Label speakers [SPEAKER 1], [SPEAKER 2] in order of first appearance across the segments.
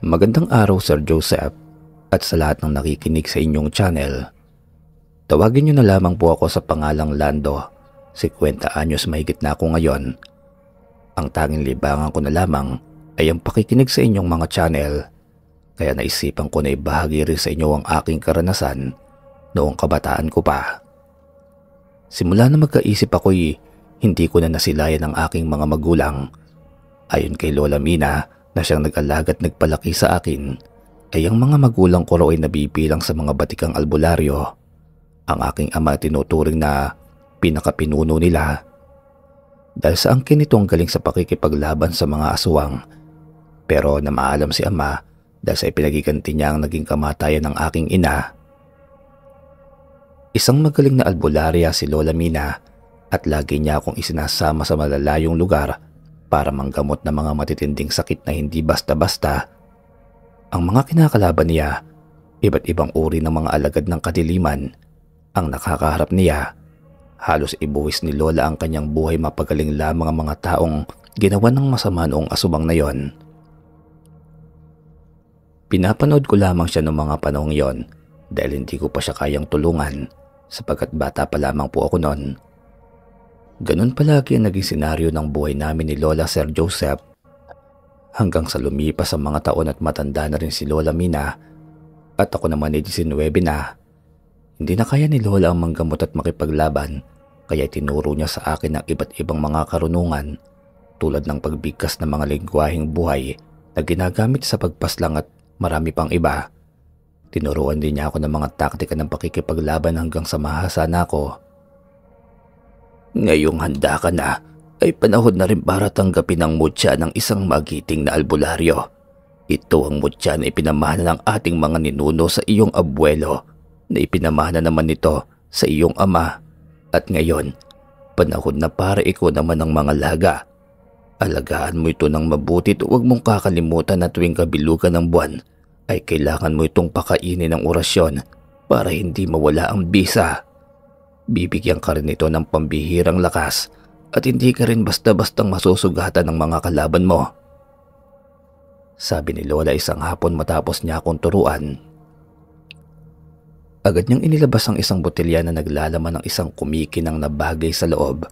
[SPEAKER 1] Magandang araw Sir Joseph at sa lahat ng nakikinig sa inyong channel. Tawagin niyo na lamang po ako sa pangalang Lando. 50 anyos mahigit na ako ngayon. Ang tanging libangan ko na lamang ay ang pakikinig sa inyong mga channel. Kaya naisipan ko na ibahagi rin sa inyo ang aking karanasan noong kabataan ko pa. Simula na magkaisip ako'y hindi ko na nasilayan ang aking mga magulang. Ayon kay Lola Mina, na siyang nag-alaga at nagpalaki sa akin ay ang mga magulang ko raw ay nabibilang sa mga batikang albularyo. Ang aking ama tinuturing na pinakapinuno nila. Dahil sa angkin nito ang galing sa pakikipaglaban sa mga aswang. Pero na maalam si ama dahil sa ipinagiganti niya ang naging kamatayan ng aking ina. Isang magaling na albularya si Lola Mina at lagi niya akong isinasama sa malalayong lugar para manggamot ng mga matitinding sakit na hindi basta-basta, ang mga kinakalaban niya, iba't ibang uri ng mga alagad ng kadiliman, ang nakakaharap niya, halos ibuwis ni Lola ang kanyang buhay mapagaling lamang ang mga taong ginawa ng masama noong asubang na yon. Pinapanood ko lamang siya noong mga panahong yon dahil hindi ko pa siya kayang tulungan sapagkat bata pa lamang po ako noon. Ganun palagi ang naging senaryo ng buhay namin ni Lola Sir Joseph hanggang sa lumipas ang mga taon at matanda na rin si Lola Mina at ako naman ay 19 na. Hindi na kaya ni Lola ang manggamot at makipaglaban kaya tinuro niya sa akin ang iba't ibang mga karunungan tulad ng pagbigkas ng mga lingwaheng buhay na ginagamit sa pagpaslang at marami pang iba. Tinuruan din niya ako ng mga taktika ng pakikipaglaban hanggang sa mahasa na ako Ngayong handa ka na ay panahon na rin para tanggapin ang mutya ng isang magiting na albularyo. Ito ang mutya na ipinamana ng ating mga ninuno sa iyong abuelo na ipinamana naman nito sa iyong ama. At ngayon, panahon na para iko naman ng mga laga. Alagaan mo ito ng mabuti at huwag mong kakalimutan na tuwing kabilugan ng buwan ay kailangan mo itong pakainin ng orasyon para hindi mawala ang bisa bibigyan ka rin nito ng pambihirang lakas at hindi ka rin basta-bastang masusugatan ng mga kalaban mo. Sabi ni Lola isang hapon matapos niya akong turuan. Agad niyang inilabas ang isang botelya na naglalaman ng isang kumikinang na bagay sa loob.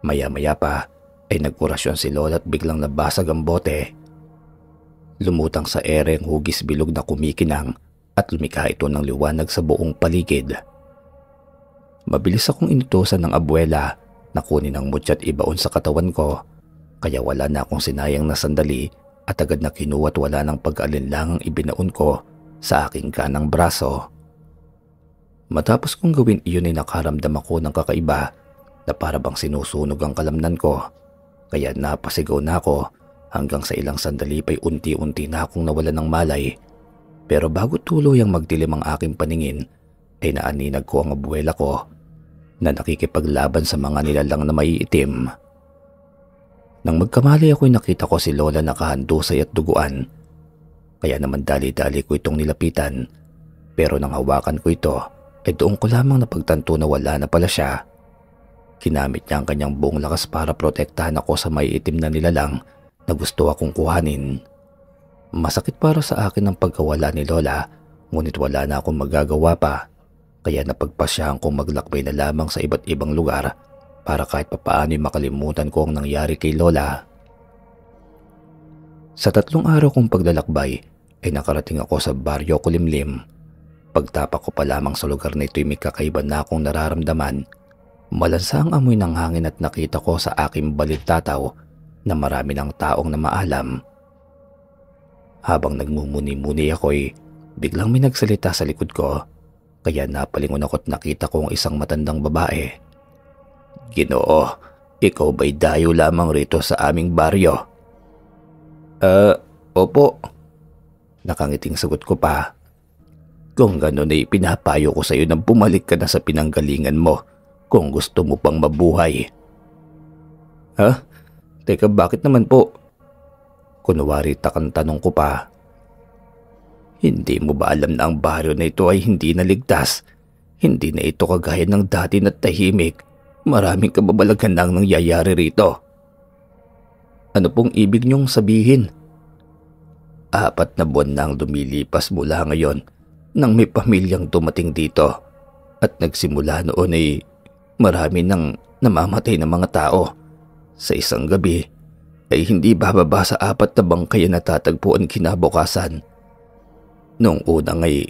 [SPEAKER 1] Maya-maya pa ay nagkurasyon si Lola at biglang nabasag ang bote. Lumutang sa ere ang hugis bilog na kumikinang at lumika ito ng liwanag sa buong paligid. Mabilis akong inutosan ng abuela na kunin ang mutya at ibaon sa katawan ko kaya wala na akong sinayang na sandali at agad na kinuha at wala ng pag-alinlangang ibinaon ko sa aking kanang braso. Matapos kong gawin iyon ay nakaramdam ako ng kakaiba na para bang sinusunog ang kalamnan ko kaya napasigaw na ako hanggang sa ilang sandali pa'y unti-unti na akong nawala ng malay pero bago tuloy ang magdilim ang aking paningin ay naaninag ko ang abuela ko na nakikipaglaban sa mga nilalang na may itim. Nang magkamali ako'y nakita ko si Lola nakahandusay at duguan. Kaya naman dali-dali ko itong nilapitan. Pero nang hawakan ko ito, ay doon ko lamang napagtanto na wala na pala siya. Kinamit niya ang kanyang buong lakas para protektahan ako sa may itim na nilalang na gusto akong kuhanin. Masakit para sa akin ang pagkawala ni Lola, ngunit wala na akong magagawa pa kaya napagpasyahan kong maglakbay na lamang sa iba't ibang lugar para kahit papaano'y makalimutan ko ang nangyari kay Lola. Sa tatlong araw kong paglalakbay ay nakarating ako sa baryo Kulimlim. Pagtapa ko pa lamang sa lugar na ito'y may kakaiba na akong nararamdaman. Malansa ang amoy ng hangin at nakita ko sa aking baliktataw na marami ng taong na maalam. Habang nagmumuni-muni ako'y biglang may nagsalita sa likod ko kaya napalingon ako't nakita ko ang isang matandang babae. Ginoo, ikaw ba'y dayo lamang rito sa aming baryo? Ah, uh, opo. Nakangiting sagot ko pa. Kung ganun ay pinapayo ko sa iyo nang pumalik ka na sa pinanggalingan mo kung gusto mo pang mabuhay. Ha? Teka, bakit naman po? Kunwari takang tanong ko pa. Hindi mo ba alam na ang baryo na ito ay hindi naligtas? Hindi na ito kagaya ng dati na tahimik. Maraming kababalaghan na ang nangyayari rito. Ano pong ibig niyong sabihin? Apat na buwan na ang lumilipas mula ngayon nang may pamilyang dumating dito at nagsimula noon ay marami nang namamatay na mga tao. Sa isang gabi ay hindi bababa sa apat na bangkaya natatagpuan kinabukasan Noong una ngay,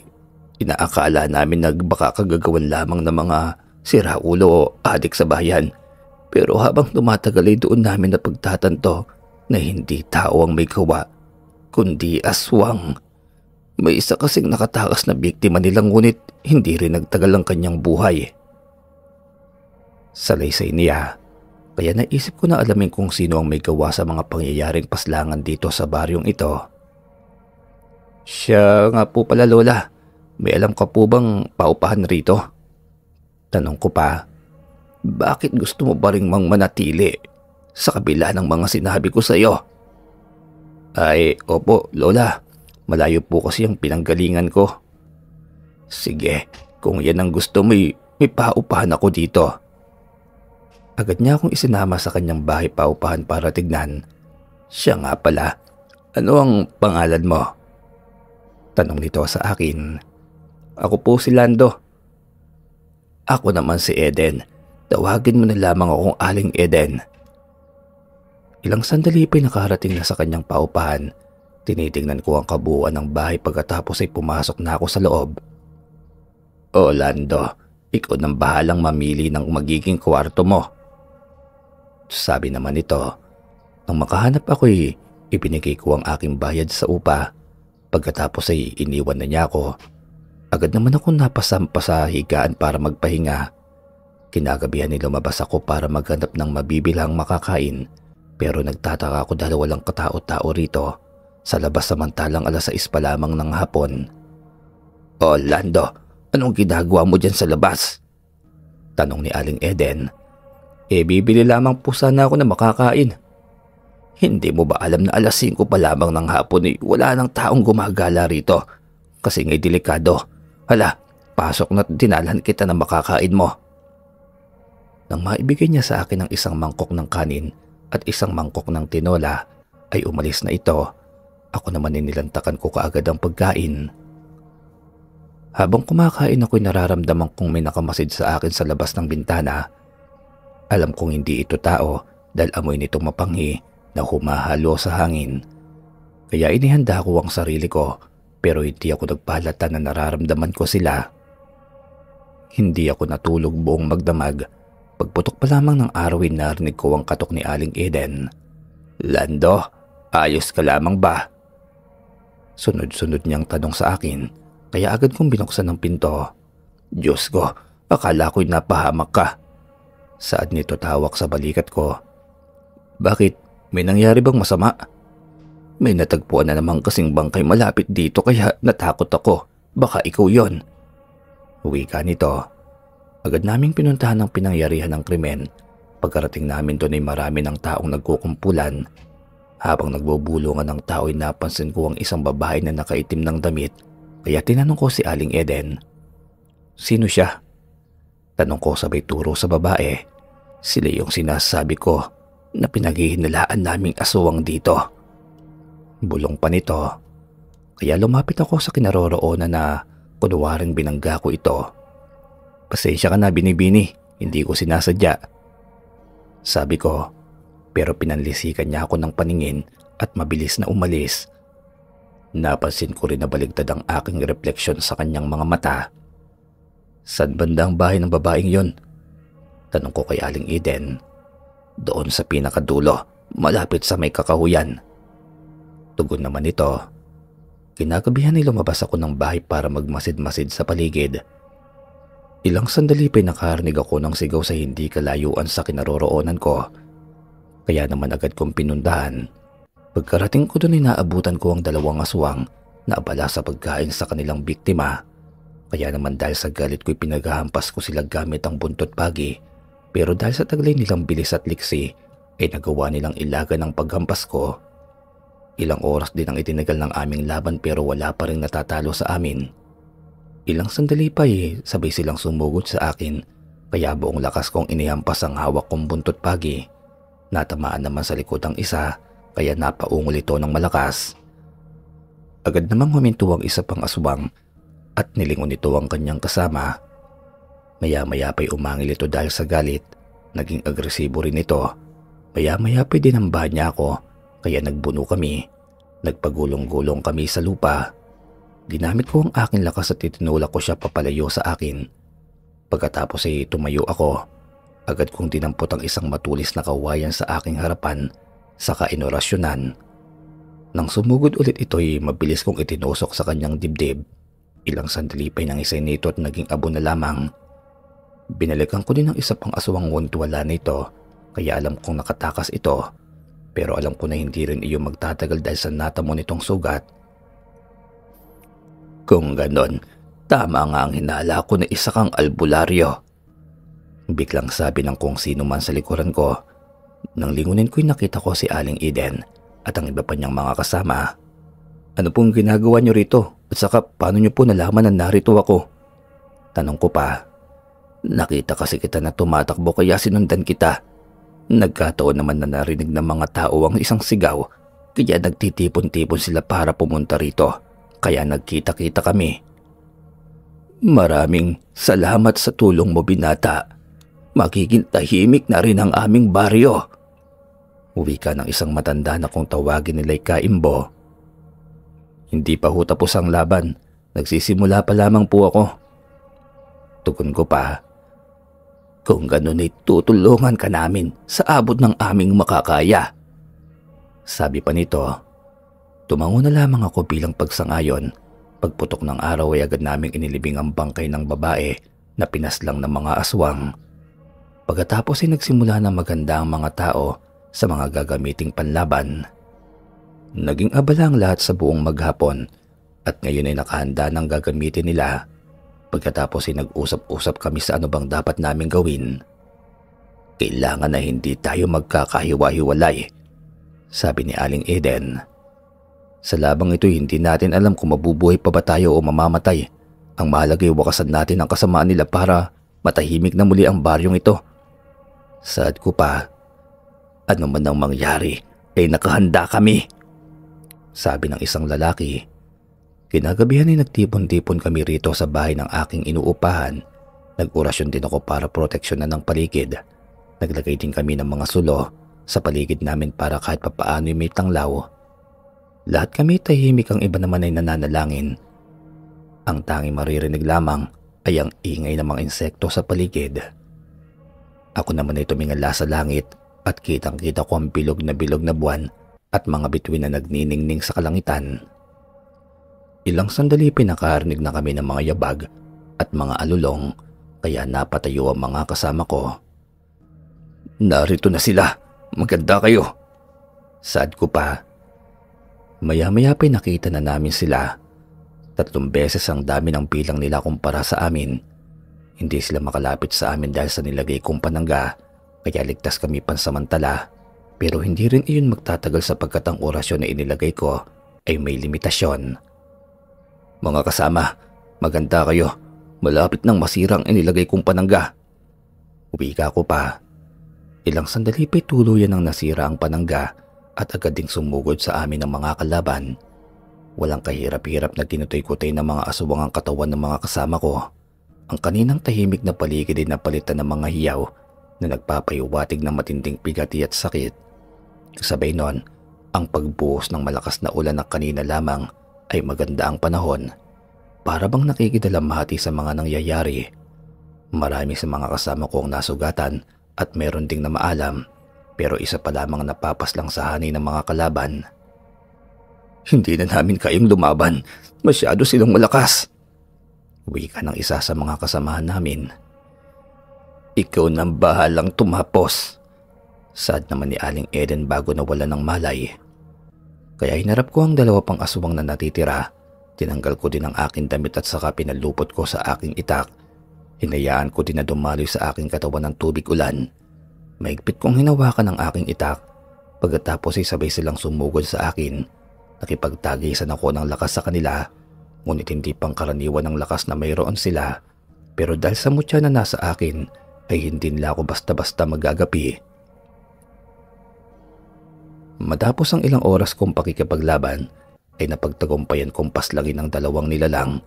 [SPEAKER 1] inaakala namin nagbaka kagagawan lamang ng mga siraulo o adik sa bayan. Pero habang tumatagal ay doon namin na pagtatanto na hindi tao ang may gawa, kundi aswang. May isa kasing nakatakas na biktima nila ngunit hindi rin nagtagal ang kanyang buhay. Salaysay niya, kaya naisip ko na alamin kung sino ang may gawa sa mga pangyayaring paslangan dito sa baryong ito. Siya nga po pala lola, may alam ka po bang paupahan rito? Tanong ko pa, bakit gusto mo ba ring mang manatili sa kabila ng mga sinabi ko sa iyo? Ay, opo, lola. Malayo po kasi ang pinanggalingan ko. Sige, kung yan ang gusto mo, may, paupahan ako dito. Agad niya akong isinama sa kanyang bahay paupahan para tignan. Siya nga pala. Ano ang pangalan mo? Tanong nito sa akin. Ako po si Lando. Ako naman si Eden. Tawagin mo na lamang akong Aling Eden. Ilang sandali pa nakarating na sa kanyang paupahan. Tinitingnan ko ang kabuuan ng bahay pagkatapos ay pumasok na ako sa loob. O Lando, ikaw nang bahalang mamili ng magiging kwarto mo. Sabi naman nito, nang makahanap ako'y ibinigay ko ang aking bayad sa upa Pagkatapos ay iniwan na niya ako. Agad naman ako napasampa sa higaan para magpahinga. Kinagabihan ni lumabas ako para maghanap ng mabibilang makakain pero nagtataka ako dahil walang katao-tao rito sa labas samantalang alas 6 pa lamang ng hapon. Orlando, anong ginagawa mo dyan sa labas? Tanong ni Aling Eden. E bibili lamang po sana ako na makakain hindi mo ba alam na alas 5 pa lamang ng hapon eh, wala nang taong gumagala rito. Kasi ngay delikado. Hala, pasok na't dinalhan kita na makakain mo. Nang maibigay niya sa akin ang isang mangkok ng kanin at isang mangkok ng tinola, ay umalis na ito. Ako naman inilantakan ko kaagad ang pagkain. Habang kumakain ako'y nararamdaman kong may nakamasid sa akin sa labas ng bintana. Alam kong hindi ito tao dahil amoy nitong mapanghi na humahalo sa hangin. Kaya inihanda ko ang sarili ko pero hindi ako nagpahalata na nararamdaman ko sila. Hindi ako natulog buong magdamag. Pagputok pa lamang ng araw ay narinig ko ang katok ni Aling Eden. Lando, ayos ka lamang ba? Sunod-sunod niyang tanong sa akin kaya agad kong binuksan ang pinto. Diyos ko, akala ko'y napahamak ka. Saad nito tawak sa balikat ko. Bakit may nangyari bang masama? May natagpuan na naman kasing bangkay malapit dito kaya natakot ako. Baka ikaw yon. Wika nito. Agad naming pinuntahan ang pinangyarihan ng krimen. Pagkarating namin doon ay marami ng taong nagkukumpulan. Habang nagbubulungan ng tao ay napansin ko ang isang babae na nakaitim ng damit kaya tinanong ko si Aling Eden. Sino siya? Tanong ko sabay turo sa babae. Sila yung sinasabi ko na pinaghihinalaan naming asuwang dito. Bulong pa nito, kaya lumapit ako sa kinaroroonan na kunwaring binangga ko ito. Pasensya ka na binibini, hindi ko sinasadya. Sabi ko, pero pinanlisikan niya ako ng paningin at mabilis na umalis. Napansin ko rin na baligtad ang aking refleksyon sa kanyang mga mata. Saan bandang bahay ng babaeng yon? Tanong ko kay Aling Eden doon sa pinakadulo malapit sa may kakahuyan. Tugon naman ito, kinagabihan ay lumabas ako ng bahay para magmasid-masid sa paligid. Ilang sandali pa'y nakarinig ako ng sigaw sa hindi kalayuan sa kinaroroonan ko. Kaya naman agad kong pinundahan. Pagkarating ko doon inaabutan ko ang dalawang aswang na abala sa pagkain sa kanilang biktima. Kaya naman dahil sa galit ko'y pinaghahampas ko sila gamit ang buntot pagi pero dahil sa taglay nilang bilis at liksi, ay nagawa nilang ilaga ng paghampas ko. Ilang oras din ang itinagal ng aming laban pero wala pa rin natatalo sa amin. Ilang sandali pa eh, sabay silang sumugot sa akin kaya buong lakas kong inihampas ang hawak kong buntot pagi. Natamaan naman sa likod ang isa kaya napaungol ito ng malakas. Agad namang huminto ang isa pang aswang at nilingon ito ang kanyang kasama Maya-maya pa'y umangil ito dahil sa galit. Naging agresibo rin ito. Maya-maya pa'y dinamba niya ako kaya nagbuno kami. Nagpagulong-gulong kami sa lupa. Ginamit ko ang aking lakas at itinulak ko siya papalayo sa akin. Pagkatapos ay tumayo ako. Agad kong dinampot ang isang matulis na kawayan sa aking harapan sa kainorasyonan. Nang sumugod ulit ito'y mabilis kong itinusok sa kanyang dibdib. Ilang sandali pa'y nangisay nito at naging abo na lamang Binalikan ko din ang isa pang aswang wontuwala nito kaya alam kong nakatakas ito pero alam ko na hindi rin iyo magtatagal dahil sa natamo nitong sugat. Kung ganon, tama nga ang hinala ko na isa kang albularyo. Biglang sabi ng kung sino man sa likuran ko. Nang lingunin ko'y nakita ko si Aling Eden at ang iba pa niyang mga kasama. Ano pong ginagawa niyo rito? At saka paano niyo po nalaman na narito ako? Tanong ko pa. Nakita kasi kita na tumatakbo kaya sinundan kita. Nagkataon naman na narinig ng mga tao ang isang sigaw kaya nagtitipon-tipon sila para pumunta rito. Kaya nagkita-kita kami. Maraming salamat sa tulong mo binata. Magiging tahimik na rin ang aming baryo. Uwi ka ng isang matanda na kung tawagin nila'y kaimbo. Hindi pa ho tapos ang laban. Nagsisimula pa lamang po ako. Tugon ko pa kung ganun ay tutulungan ka namin sa abot ng aming makakaya. Sabi pa nito, tumango na lamang ako bilang pagsangayon. Pagputok ng araw ay agad naming inilibing ang bangkay ng babae na pinaslang ng mga aswang. Pagkatapos ay nagsimula na maganda ang mga tao sa mga gagamiting panlaban. Naging abala ang lahat sa buong maghapon at ngayon ay nakahanda ng gagamitin nila Pagkatapos ay nag-usap-usap kami sa ano bang dapat naming gawin. Kailangan na hindi tayo magkakahiwa-hiwalay, sabi ni Aling Eden. Sa labang ito hindi natin alam kung mabubuhay pa ba tayo o mamamatay. Ang mahalaga wakasan natin ang kasamaan nila para matahimik na muli ang baryong ito. Sad ko pa, ano man ang mangyari ay nakahanda kami. Sabi ng isang lalaki Kinagabihan ay nagtipon-tipon kami rito sa bahay ng aking inuupahan. Nag-orasyon din ako para na ng paligid. Naglagay din kami ng mga sulo sa paligid namin para kahit papaano may tanglaw. Lahat kami tahimik ang iba naman ay nananalangin. Ang tanging maririnig lamang ay ang ingay ng mga insekto sa paligid. Ako naman ay tumingala sa langit at kitang kita ko ang bilog na bilog na buwan at mga bituin na nagniningning sa kalangitan. Ilang sandali pinakarinig na kami ng mga yabag at mga alulong kaya napatayo ang mga kasama ko. Narito na sila. Maganda kayo. Sad ko pa. Maya-maya pinakita na namin sila. Tatlong beses ang dami ng bilang nila kumpara sa amin. Hindi sila makalapit sa amin dahil sa nilagay kong panangga kaya ligtas kami pansamantala. Pero hindi rin iyon magtatagal sapagkat ang orasyon na inilagay ko ay may limitasyon. Mga kasama, maganda kayo. Malapit nang masira ang inilagay kong panangga. Uwi ka ko pa. Ilang sandali pa'y tuluyan ang nasira ang panangga at agad ding sumugod sa amin ang mga kalaban. Walang kahirap-hirap na kinutoy-kutay ng mga asuwang ang katawan ng mga kasama ko. Ang kaninang tahimik na paligid ay napalitan ng mga hiyaw na nagpapayuwatig ng matinding pigati at sakit. Kasabay nun, ang pagbuhos ng malakas na ulan ng kanina lamang ay maganda ang panahon para bang nakikidalamhati sa mga nangyayari. Marami sa mga kasama ko ang nasugatan at meron ding na maalam pero isa pa lamang napapaslang sa hanay ng mga kalaban. Hindi na namin kayang lumaban. Masyado silang malakas. Wika ng isa sa mga kasamahan namin. Ikaw nang bahalang tumapos. Sad naman ni Aling Eden bago nawala ng malay. Kaya hinarap ko ang dalawa pang aswang na natitira. Tinanggal ko din ang aking damit at saka pinalupot ko sa aking itak. Hinayaan ko din na dumaloy sa aking katawan ng tubig ulan. Maigpit kong hinawakan ang aking itak. Pagkatapos ay sabay silang sumugod sa akin. Nakipagtagisan ako ng lakas sa kanila. Ngunit hindi pangkaraniwan ang lakas na mayroon sila. Pero dahil sa mutya na nasa akin, ay hindi nila ako basta-basta magagapi. Matapos ang ilang oras kong pakikipaglaban, ay napagtagumpayan kong paslangin ng dalawang nilalang.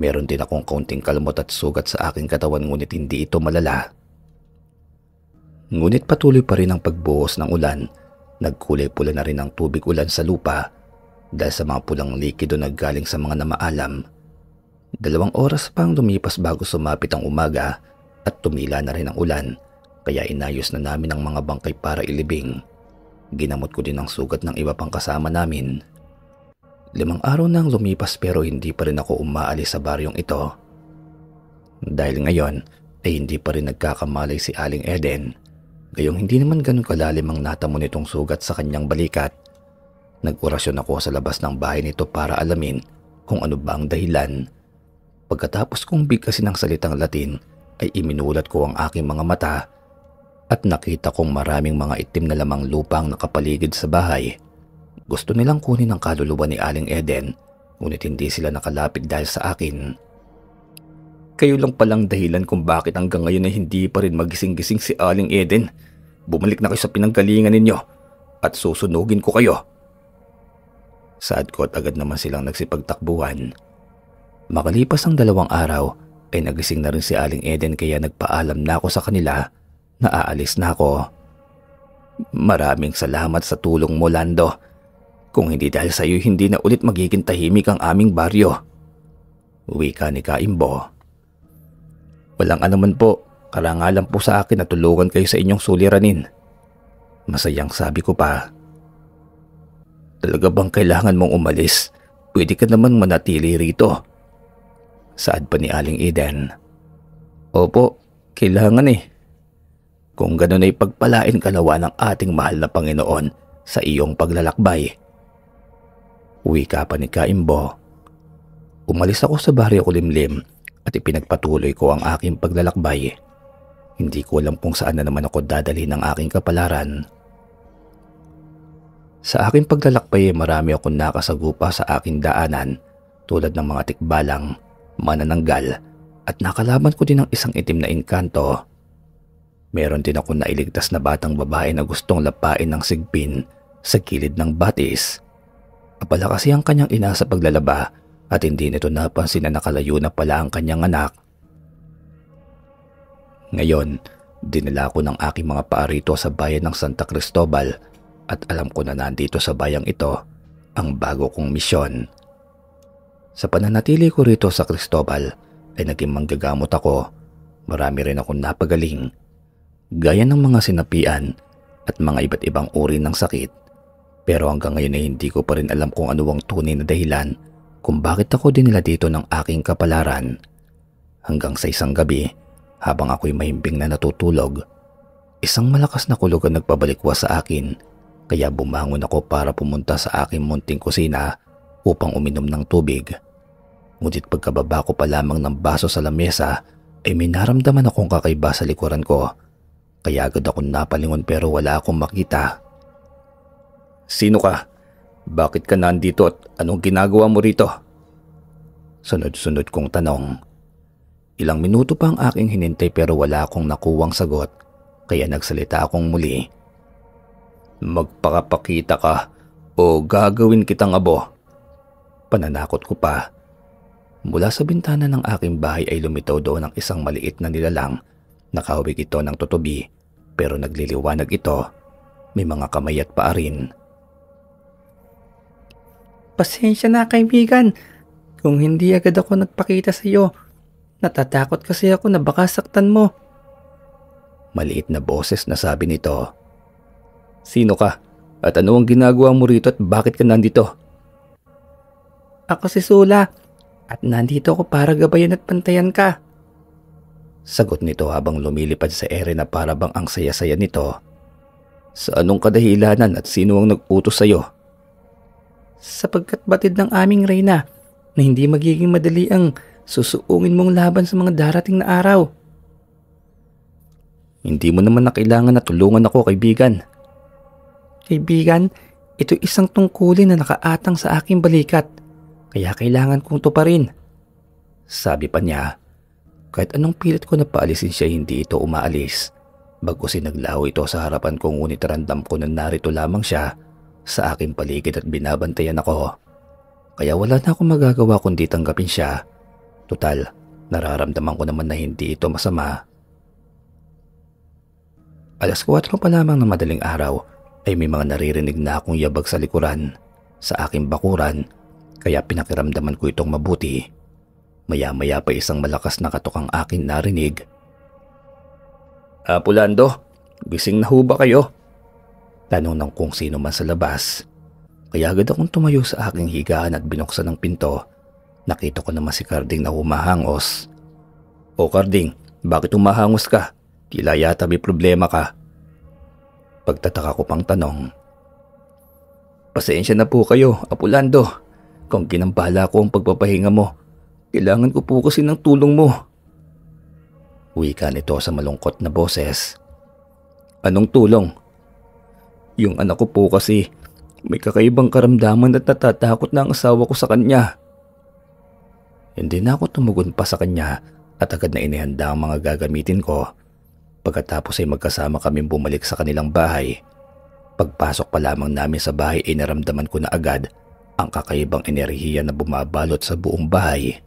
[SPEAKER 1] Meron din akong kaunting kalmot at sugat sa aking katawan ngunit hindi ito malala. Ngunit patuloy pa rin ang pagbuhos ng ulan. Nagkulay pula na rin ang tubig ulan sa lupa dahil sa mga pulang likido na galing sa mga namaalam. Dalawang oras pa ang lumipas bago sumapit ang umaga at tumila na rin ang ulan kaya inayos na namin ang mga bangkay para ilibing. Ginamot ko din ang sugat ng iba pang kasama namin. Limang araw nang lumipas pero hindi pa rin ako umaalis sa baryong ito. Dahil ngayon ay hindi pa rin nagkakamalay si Aling Eden. Gayong hindi naman ganun kalalim ang natamo nitong sugat sa kanyang balikat. Nagorasyon ako sa labas ng bahay nito para alamin kung ano ba ang dahilan. Pagkatapos kong bigkasin ng salitang Latin ay iminulat ko ang aking mga mata at nakita kong maraming mga itim na lamang lupang nakapaligid sa bahay. Gusto nilang kunin ang kaluluwa ni Aling Eden ngunit hindi sila nakalapit dahil sa akin. Kayo lang palang dahilan kung bakit hanggang ngayon ay hindi pa rin magising-gising si Aling Eden. Bumalik na kayo sa pinanggalingan ninyo at susunugin ko kayo. Saad ko at agad naman silang nagsipagtakbuhan. Makalipas ang dalawang araw ay nagising na rin si Aling Eden kaya nagpaalam na ako sa kanila Naaalis na ako. Maraming salamat sa tulong mo, Lando. Kung hindi dahil sa iyo, hindi na ulit magiging tahimik ang aming baryo. Uwi ka ni Kaimbo. Walang anuman po, karangalan po sa akin na tulungan kayo sa inyong suliranin. Masayang sabi ko pa. Talaga bang kailangan mong umalis? Pwede ka naman manatili rito. Saad pa ni Aling Eden. Opo, kailangan eh. Kung ganun ay pagpalain kalawa ng ating mahal na Panginoon sa iyong paglalakbay. Wika pa ni Kaimbo. Umalis ako sa baryo ko limlim at ipinagpatuloy ko ang aking paglalakbay. Hindi ko alam kung saan na naman ako dadali ng aking kapalaran. Sa aking paglalakbay marami akong nakasagupa sa aking daanan tulad ng mga tikbalang, manananggal at nakalaban ko din ang isang itim na inkanto Meron din ako nailigtas na batang babae na gustong lapain ng sigpin sa kilid ng batis. Abala kasi ang kanyang ina sa paglalaba at hindi nito napansin na nakalayo na pala ang kanyang anak. Ngayon, dinala ko ng aking mga paarito sa bayan ng Santa Cristobal at alam ko na nandito sa bayang ito ang bago kong misyon. Sa pananatili ko rito sa Cristobal ay naging manggagamot ako. Marami rin akong napagaling gaya ng mga sinapian at mga iba't ibang uri ng sakit. Pero hanggang ngayon ay hindi ko pa rin alam kung ano ang tunay na dahilan kung bakit ako dinila dito ng aking kapalaran. Hanggang sa isang gabi, habang ako'y mahimbing na natutulog, isang malakas na kulog ang nagpabalikwa sa akin kaya bumangon ako para pumunta sa aking munting kusina upang uminom ng tubig. Ngunit pagkababa ko pa lamang ng baso sa lamesa ay may naramdaman akong kakaiba sa likuran ko kaya agad akong napalingon pero wala akong makita. Sino ka? Bakit ka nandito at anong ginagawa mo rito? Sunod-sunod kong tanong. Ilang minuto pa ang aking hinintay pero wala akong nakuwang sagot kaya nagsalita akong muli. Magpakapakita ka o gagawin kitang abo. Pananakot ko pa. Mula sa bintana ng aking bahay ay lumitaw doon ang isang maliit na nilalang Nakahawig ito ng tutubi pero nagliliwanag ito. May mga kamay at paa rin. Pasensya na kaibigan kung hindi agad ako nagpakita sa iyo. Natatakot kasi ako na baka saktan mo. Maliit na boses na sabi nito. Sino ka? At ano ang ginagawa mo rito at bakit ka nandito? Ako si Sula at nandito ako para gabayan at pantayan ka. Sagot nito habang lumilipad sa ere na parabang ang saya-saya nito. Sa anong kadahilanan at sino ang nag-utos sa iyo? Sapagkat batid ng aming reyna na hindi magiging madali ang susuungin mong laban sa mga darating na araw. Hindi mo naman na kailangan na tulungan ako, kaibigan. Kaibigan, ito isang tungkulin na nakaatang sa aking balikat, kaya kailangan kong tuparin. Sabi pa niya kahit anong pilit ko na paalisin siya hindi ito umaalis. Bagos sinaglaho ito sa harapan ko ngunit randam ko na narito lamang siya sa aking paligid at binabantayan ako. Kaya wala na akong magagawa kundi tanggapin siya. Total, nararamdaman ko naman na hindi ito masama. Alas 4 pa lamang ng madaling araw ay may mga naririnig na akong yabag sa likuran, sa aking bakuran, kaya pinakiramdaman ko itong mabuti. Maya-maya pa isang malakas na katok ang akin narinig. Apulando, gising na ho ba kayo? Tanong ng kung sino man sa labas. Kaya agad akong tumayo sa aking higaan at binuksan ang pinto. Nakita ko naman si Carding na humahangos. O Carding, bakit humahangos ka? Tila yata may problema ka. Pagtataka ko pang tanong. Pasensya na po kayo, Apulando. Kung ginampala ko ang pagpapahinga mo, kailangan ko po kasi ng tulong mo. Uwi ka nito sa malungkot na boses. Anong tulong? Yung anak ko po kasi may kakaibang karamdaman at natatakot na ang asawa ko sa kanya. Hindi na ako tumugon pa sa kanya at agad na inihanda ang mga gagamitin ko. Pagkatapos ay magkasama kaming bumalik sa kanilang bahay. Pagpasok pa lamang namin sa bahay ay naramdaman ko na agad ang kakaibang enerhiya na bumabalot sa buong bahay.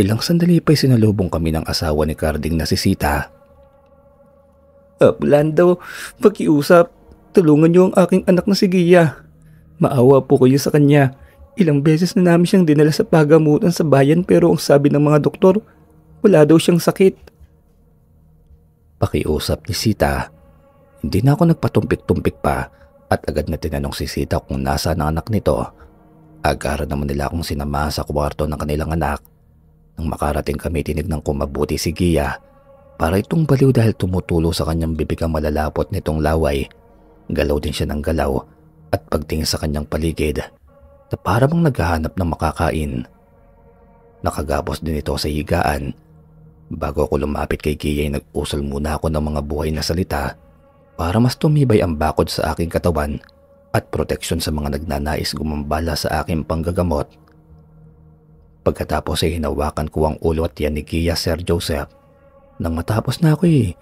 [SPEAKER 1] Ilang sandali pa'y sinalubong kami ng asawa ni Carding na si Sita. Aplando, ah, pakiusap, tulungan niyo ang aking anak na si Gia. Maawa po kayo sa kanya. Ilang beses na namin siyang dinala sa pagamutan sa bayan pero ang sabi ng mga doktor, wala daw siyang sakit. Pakiusap ni Sita. Hindi na ako nagpatumpik-tumpik pa at agad na tinanong si Sita kung nasa ang anak nito. Agara naman nila akong sinama sa kwarto ng kanilang anak nang makarating kami, tinignan ko mabuti si Gia para itong baliw dahil tumutulo sa kanyang bibig ang malalapot nitong laway. Galaw din siya ng galaw at pagtingin sa kanyang paligid na para bang naghahanap ng makakain. Nakagapos din ito sa higaan. Bago ako lumapit kay Gia ay nag-usal muna ako ng mga buhay na salita para mas tumibay ang bakod sa aking katawan at proteksyon sa mga nagnanais gumambala sa aking panggagamot. Pagkatapos ay hinawakan ko ang ulo at yan ni Kia Sir Joseph. Nang matapos na ako eh,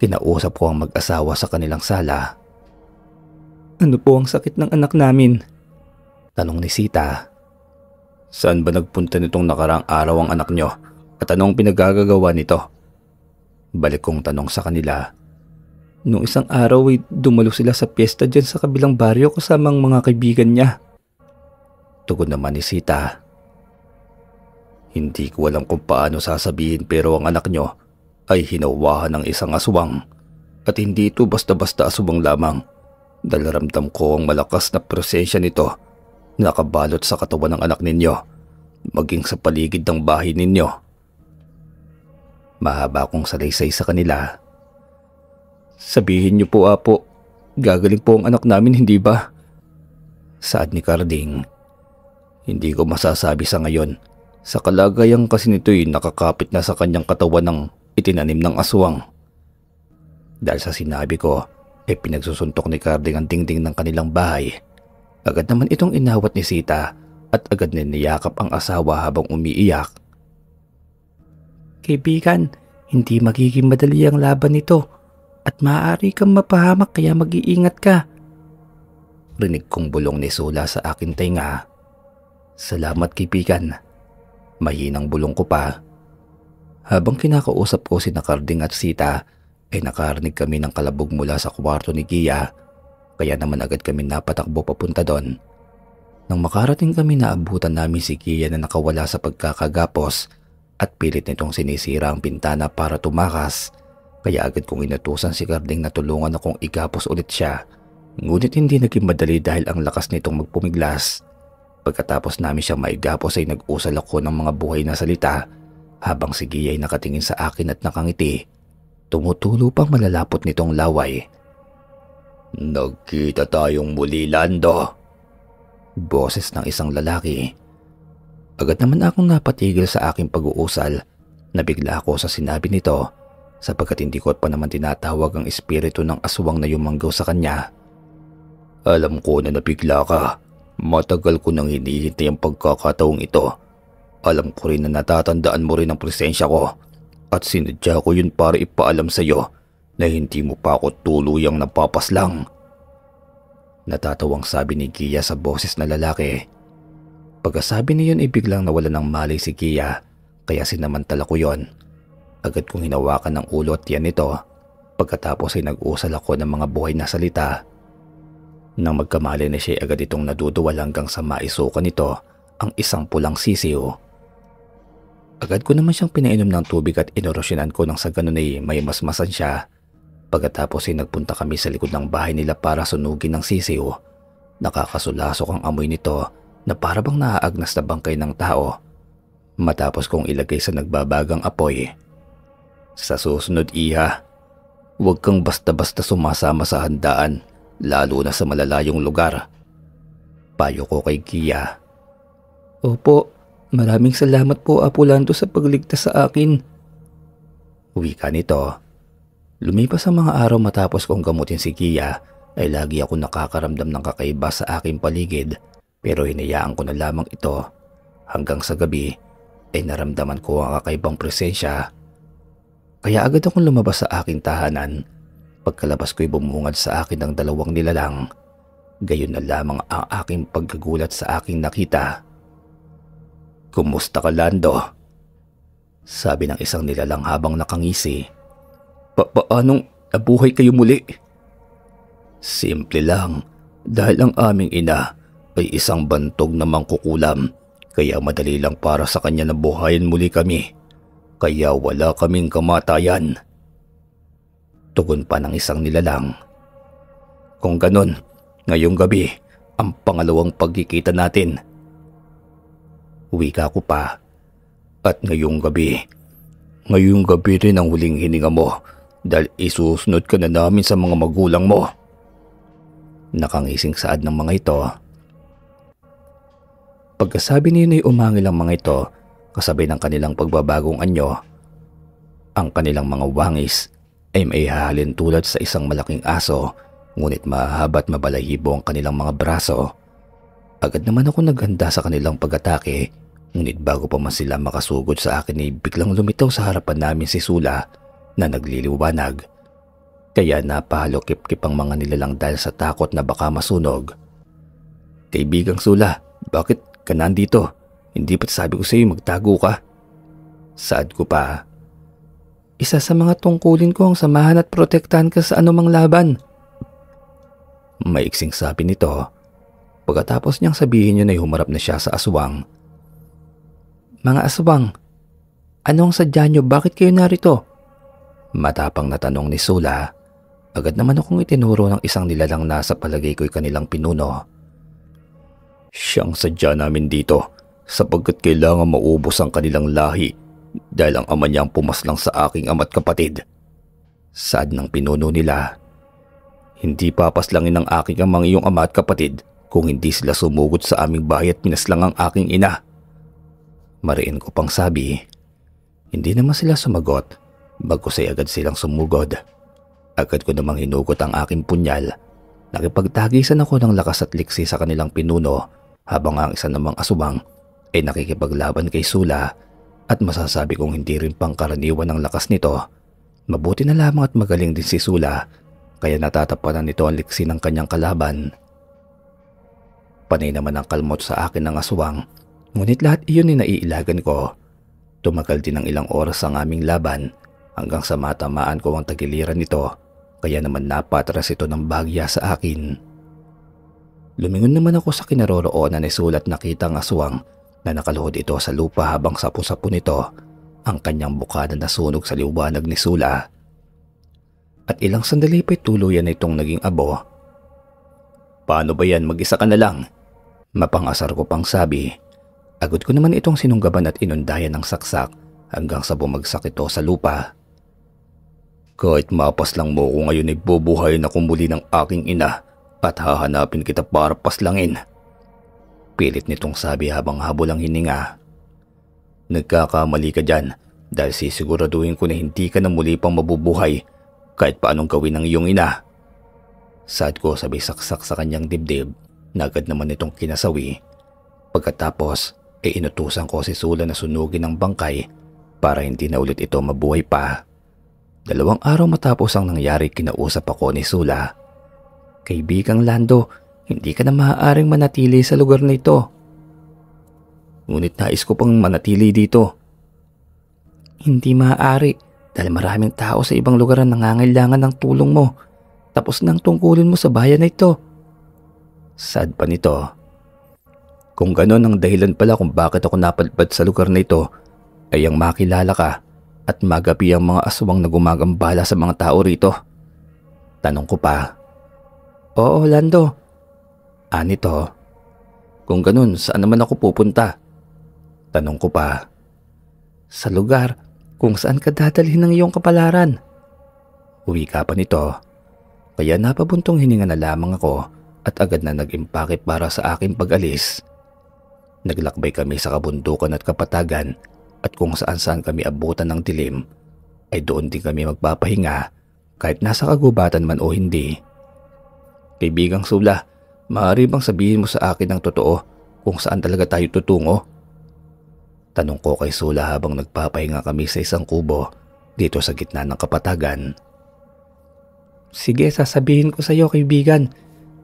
[SPEAKER 1] kinausap ko ang mag-asawa sa kanilang sala. Ano po ang sakit ng anak namin? Tanong ni Sita. Saan ba nagpunta nitong nakaraang araw ang anak nyo? At anong pinagagagawa nito? Balik kong tanong sa kanila. Noong isang araw ay dumalo sila sa piyesta dyan sa kabilang baryo kasama ang mga kaibigan niya. Tugon naman ni Sita. Hindi ko alam kung paano sasabihin pero ang anak nyo ay hinawahan ng isang aswang at hindi ito basta-basta aswang lamang. Dalaramdam ko ang malakas na presensya nito na nakabalot sa katawan ng anak ninyo maging sa paligid ng bahay ninyo. Mahaba akong salaysay sa kanila. Sabihin niyo po apo, gagaling po ang anak namin hindi ba? Saad ni Carding. Hindi ko masasabi sa ngayon sa kalagayan kasi nito'y nakakapit na sa kanyang katawan ng itinanim ng aswang. Dahil sa sinabi ko, ay eh, pinagsusuntok ni Carding ang dingding ng kanilang bahay. Agad naman itong inawat ni Sita at agad na niyakap ang asawa habang umiiyak. Kaibigan, hindi magiging madali ang laban nito at maaari kang mapahamak kaya mag-iingat ka. Rinig kong bulong ni Sula sa akin tainga. Salamat kaibigan mahinang bulong ko pa. Habang kinakausap ko si Nakarding at Sita ay nakarinig kami ng kalabog mula sa kwarto ni Gia kaya naman agad kami napatakbo papunta doon. Nang makarating kami naabutan namin si Gia na nakawala sa pagkakagapos at pilit nitong sinisira ang pintana para tumakas kaya agad kong inutusan si Carding na tulungan akong igapos ulit siya. Ngunit hindi naging madali dahil ang lakas nitong magpumiglas Pagkatapos namin siyang maigapos ay nag-usal ako ng mga buhay na salita habang si Gia ay nakatingin sa akin at nakangiti. Tumutulo pang malalapot nitong laway. Nagkita tayong muli, Lando. Boses ng isang lalaki. Agad naman akong napatigil sa aking pag-uusal. Nabigla ako sa sinabi nito sapagkat hindi ko pa naman tinatawag ang espiritu ng aswang na yumanggaw sa kanya. Alam ko na nabigla ka Matagal ko nang hinihintay ang pagkakataong ito. Alam ko rin na natatandaan mo rin ang presensya ko at sinadya ko yun para ipaalam sa iyo na hindi mo pa ako tuluyang napapaslang. Natatawang sabi ni Gia sa boses na lalaki. Pagkasabi niya yun ay biglang nawala ng malay si Gia kaya sinamantala ko yon. Agad kong hinawakan ng ulo at yan nito. Pagkatapos ay nag-usal ako ng mga buhay na salita nang magkamali na siya agad itong naduduwal hanggang sa maisukan nito ang isang pulang sisiw. Agad ko naman siyang pinainom ng tubig at inorosyonan ko nang sa ganun ay may masmasan siya. Pagkatapos ay nagpunta kami sa likod ng bahay nila para sunugin ng sisiw. Nakakasulasok ang amoy nito na parabang naaagnas na bangkay ng tao matapos kong ilagay sa nagbabagang apoy. Sa susunod iha, huwag kang basta-basta sumasama sa handaan lalo na sa malalayong lugar. Payo ko kay Kia. Opo, maraming salamat po Apulando sa pagligtas sa akin. Uwi ka nito. Lumipas ang mga araw matapos kong gamutin si Kia ay lagi ako nakakaramdam ng kakaiba sa aking paligid pero hinayaan ko na lamang ito hanggang sa gabi ay naramdaman ko ang kakaibang presensya. Kaya agad akong lumabas sa aking tahanan Pagkalabas ko'y bumungad sa akin ang dalawang nilalang. Gayon na lamang ang aking pagkagulat sa aking nakita. Kumusta ka Lando? Sabi ng isang nilalang habang nakangisi. Pa paanong nabuhay kayo muli? Simple lang dahil ang aming ina ay isang bantog na mangkukulam kaya madali lang para sa kanya na buhayin muli kami. Kaya wala kaming kamatayan. Tugon pa ng isang nilalang. Kung ganun, ngayong gabi, ang pangalawang pagkikita natin. Wika ko pa. At ngayong gabi, ngayong gabi rin ang huling hininga mo dahil isusunod ka na namin sa mga magulang mo. Nakangising saad ng mga ito. Pagkasabi ni Yun umangil ang mga ito kasabay ng kanilang pagbabagong anyo. Ang kanilang mga wangis ay maihahalin tulad sa isang malaking aso ngunit mahaba at mabalahibo ang kanilang mga braso. Agad naman ako naghanda sa kanilang pag-atake ngunit bago pa man sila makasugod sa akin ay biglang lumitaw sa harapan namin si Sula na nagliliwanag. Kaya napahalo kip-kip ang mga nilalang dahil sa takot na baka masunog. Kaibigang Sula, bakit ka nandito? Hindi ba't sabi ko sa iyo magtago ka? Saad ko pa isa sa mga tungkulin ko ang samahan at protektahan ka sa anumang laban. Maiksing sabi nito, pagkatapos niyang sabihin yun ay humarap na siya sa aswang. Mga aswang, anong sadya niyo? Bakit kayo narito? Matapang na tanong ni Sula, agad naman akong itinuro ng isang nilalang nasa palagay ko'y kanilang pinuno. Siyang sadya namin dito sapagkat kailangan maubos ang kanilang lahi dahil ang ama niya ang pumaslang sa aking ama't kapatid. Sad ng pinuno nila. Hindi papaslangin ng aking amang iyong ama at kapatid kung hindi sila sumugod sa aming bahay at pinaslang ang aking ina. Mariin ko pang sabi, hindi naman sila sumagot bagkusay agad silang sumugod. Agad ko namang hinugot ang aking punyal. Nakipagtagisan ako ng lakas at liksi sa kanilang pinuno habang ang isa namang asubang ay nakikipaglaban kay Sula at masasabi kong hindi rin pangkaraniwan ang lakas nito. Mabuti na lamang at magaling din si Sula kaya natatapanan nito ang liksi ng kanyang kalaban. Panay naman ang kalmot sa akin ng aswang ngunit lahat iyon ay naiilagan ko. Tumagal din ng ilang oras ang aming laban hanggang sa matamaan ko ang tagiliran nito kaya naman napatras ito ng bagya sa akin. Lumingon naman ako sa kinaroroonan ay sulat nakita ang aswang na nakaluhod ito sa lupa habang sapo-sapo nito ang kanyang buka na nasunog sa liwanag ni Sula. At ilang sandali pa'y tuluyan na itong naging abo. Paano ba yan mag-isa ka na lang? Mapangasar ko pang sabi. Agod ko naman itong sinunggaban at inundayan ng saksak hanggang sa bumagsak ito sa lupa. Kahit mapas lang mo ko ngayon ay bubuhay na kumuli ng aking ina at hahanapin kita para paslangin. Pilit nitong sabi habang habol ang hininga. Nagkakamali ka dyan dahil sisiguraduhin ko na hindi ka na muli pang mabubuhay kahit paanong gawin ng iyong ina. Sad ko sabay saksak sa kanyang dibdib na agad naman itong kinasawi. Pagkatapos ay eh inutusan ko si Sula na sunugin ang bangkay para hindi na ulit ito mabuhay pa. Dalawang araw matapos ang nangyari kinausap ako ni Sula. Kaibigang Lando, hindi ka na maaaring manatili sa lugar na ito. Ngunit nais ko pang manatili dito. Hindi maaari dahil maraming tao sa ibang lugar ang nangangailangan ng tulong mo tapos nang tungkulin mo sa bayan na ito. Sad pa nito. Kung ganon ang dahilan pala kung bakit ako napalpad sa lugar na ito ay ang makilala ka at magapi ang mga aswang na gumagambala sa mga tao rito. Tanong ko pa, Oo, Lando, Anito, ah, kung ganun saan naman ako pupunta? Tanong ko pa. Sa lugar kung saan ka dadalhin ng iyong kapalaran. Uwi ka pa nito. Kaya napabuntong hininga na lamang ako at agad na nag-impake para sa aking pag-alis. Naglakbay kami sa kabundukan at kapatagan at kung saan saan kami abutan ng dilim ay doon din kami magpapahinga kahit nasa kagubatan man o hindi. Kaibigang Sula, Maaari bang sabihin mo sa akin ang totoo kung saan talaga tayo tutungo? Tanong ko kay Sula habang nagpapahinga kami sa isang kubo dito sa gitna ng kapatagan. Sige, sasabihin ko sa iyo kaibigan.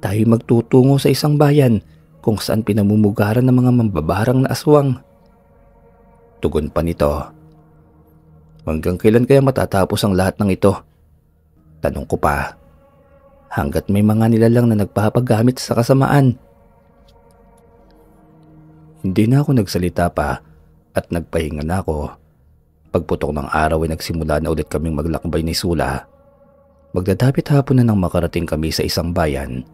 [SPEAKER 1] Tayo magtutungo sa isang bayan kung saan pinamumugaran ng mga mambabarang na aswang. Tugon pa nito. Hanggang kailan kaya matatapos ang lahat ng ito? Tanong ko pa hanggat may mga nilalang na nagpapagamit sa kasamaan. Hindi na ako nagsalita pa at nagpahinga na ako. Pagputok ng araw ay nagsimula na ulit kaming maglakbay ni Sula. Magdadapit hapon na nang makarating kami sa isang bayan.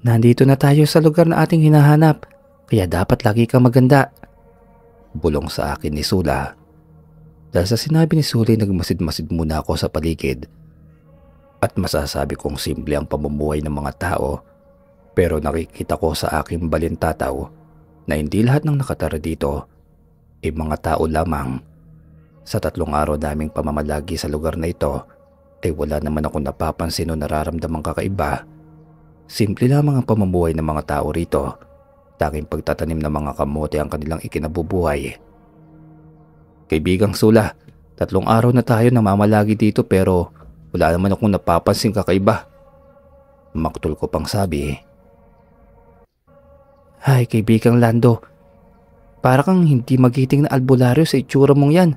[SPEAKER 1] Nandito na tayo sa lugar na ating hinahanap, kaya dapat lagi kang maganda. Bulong sa akin ni Sula. Dahil sa sinabi ni Sula nagmasid-masid muna ako sa paligid at masasabi kong simple ang pamumuhay ng mga tao pero nakikita ko sa aking balintataw na hindi lahat ng nakatara dito ay mga tao lamang. Sa tatlong araw naming pamamalagi sa lugar na ito ay wala naman ako napapansin o nararamdamang kakaiba. Simple lamang ang pamumuhay ng mga tao rito. Tanging pagtatanim ng mga kamote ang kanilang ikinabubuhay. Kaibigang Sula, tatlong araw na tayo namamalagi dito pero wala naman akong napapansin kakaiba. Maktol ko pang sabi. Ay, kaibigang Lando. Para kang hindi magiting na albularyo sa itsura mong yan.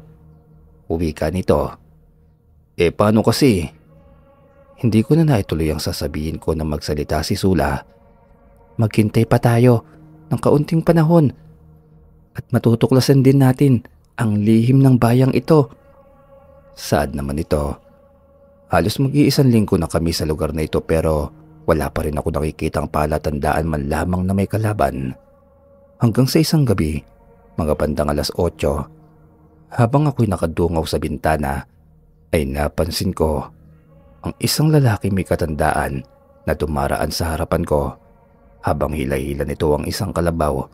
[SPEAKER 1] Uwi ka nito. Eh paano kasi? Hindi ko na naituloy ang sasabihin ko na magsalita si Sula. Maghintay pa tayo ng kaunting panahon at matutuklasan din natin ang lihim ng bayang ito. Sad naman ito. Halos mag-iisang linggo na kami sa lugar na ito pero wala pa rin ako nakikitang palatandaan man lamang na may kalaban. Hanggang sa isang gabi, mga bandang alas 8, habang ako'y nakadungaw sa bintana, ay napansin ko ang isang lalaki may katandaan na tumaraan sa harapan ko habang hila-hila nito ang isang kalabaw.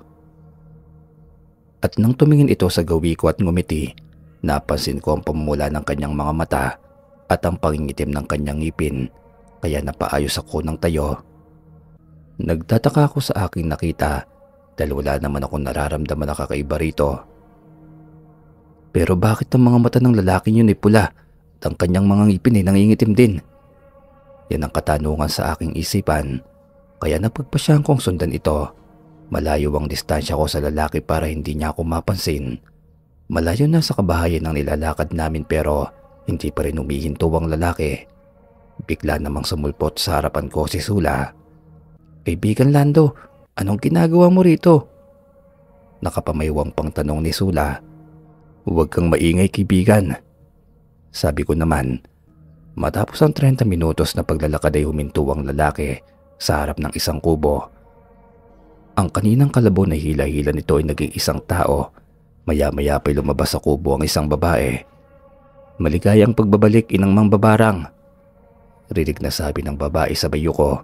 [SPEAKER 1] At nang tumingin ito sa gawi ko at ngumiti, napansin ko ang pamula ng kanyang mga mata at ang pangingitim ng kanyang ngipin kaya napaayos ako ng tayo. Nagtataka ako sa aking nakita dahil wala naman ako nararamdaman na kakaiba rito. Pero bakit ang mga mata ng lalaki yun ay pula at ang kanyang mga ngipin ay nangingitim din? Yan ang katanungan sa aking isipan kaya napagpasyang kong sundan ito. Malayo ang distansya ko sa lalaki para hindi niya ako mapansin. Malayo na sa kabahayan ang nilalakad namin pero hindi pa rin umihinto ang lalaki. Bigla namang sumulpot sa harapan ko si Sula. Kaibigan Lando, anong ginagawa mo rito? Nakapamaywang pang tanong ni Sula. Huwag kang maingay kaibigan. Sabi ko naman, matapos ang 30 minutos na paglalakad ay huminto ang lalaki sa harap ng isang kubo. Ang kaninang kalabaw na hila-hila nito ay naging isang tao. Maya-maya pa'y lumabas sa kubo ang isang babae Maligayang pagbabalik inang mambabarang. Rinig na sabi ng babae sa bayo ko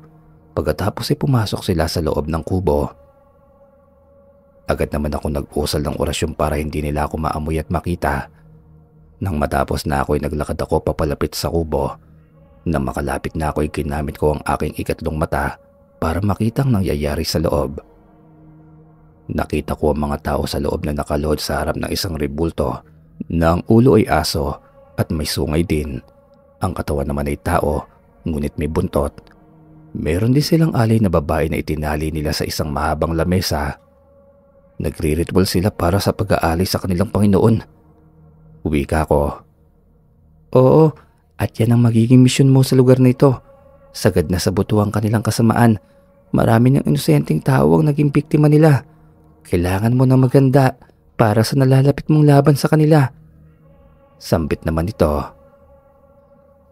[SPEAKER 1] pagkatapos ay pumasok sila sa loob ng kubo. Agad naman ako nag-usal ng orasyon para hindi nila ako maamoy at makita. Nang matapos na ako'y naglakad ako papalapit sa kubo. Nang makalapit na ako'y ginamit ko ang aking ikatlong mata para makita makitang nangyayari sa loob. Nakita ko ang mga tao sa loob na nakalohod sa harap ng isang ribulto na ang ulo ay aso at may sungay din. Ang katawan naman ay tao ngunit may buntot. Meron din silang alay na babae na itinali nila sa isang mahabang lamesa. Nagre-ritual sila para sa pag-aalay sa kanilang Panginoon. ka ko. Oo, at yan ang magiging misyon mo sa lugar na ito. Sagad na sa butuang kanilang kasamaan. Marami ng inosenteng tao ang naging biktima nila. Kailangan mo ng maganda para sa nalalapit mong laban sa kanila. Sambit naman ito.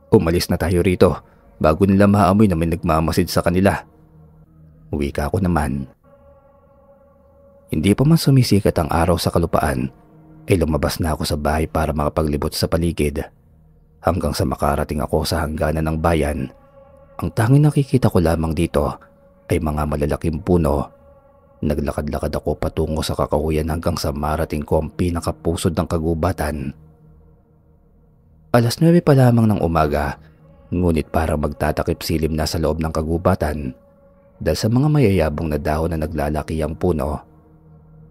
[SPEAKER 1] Umalis na tayo rito bago nila maamoy na may nagmamasid sa kanila. Uwi ka ako naman. Hindi pa man sumisikat ang araw sa kalupaan ay lumabas na ako sa bahay para makapaglibot sa paligid. Hanggang sa makarating ako sa hangganan ng bayan, ang tanging nakikita ko lamang dito ay mga malalaking puno. Naglakad-lakad ako patungo sa kakahuyan hanggang sa marating ko ang pinakapusod ng kagubatan Alas 9 pa lamang ng umaga, ngunit parang magtatakip silim na sa loob ng kagubatan dahil sa mga mayayabong na dahon na naglalaki ang puno.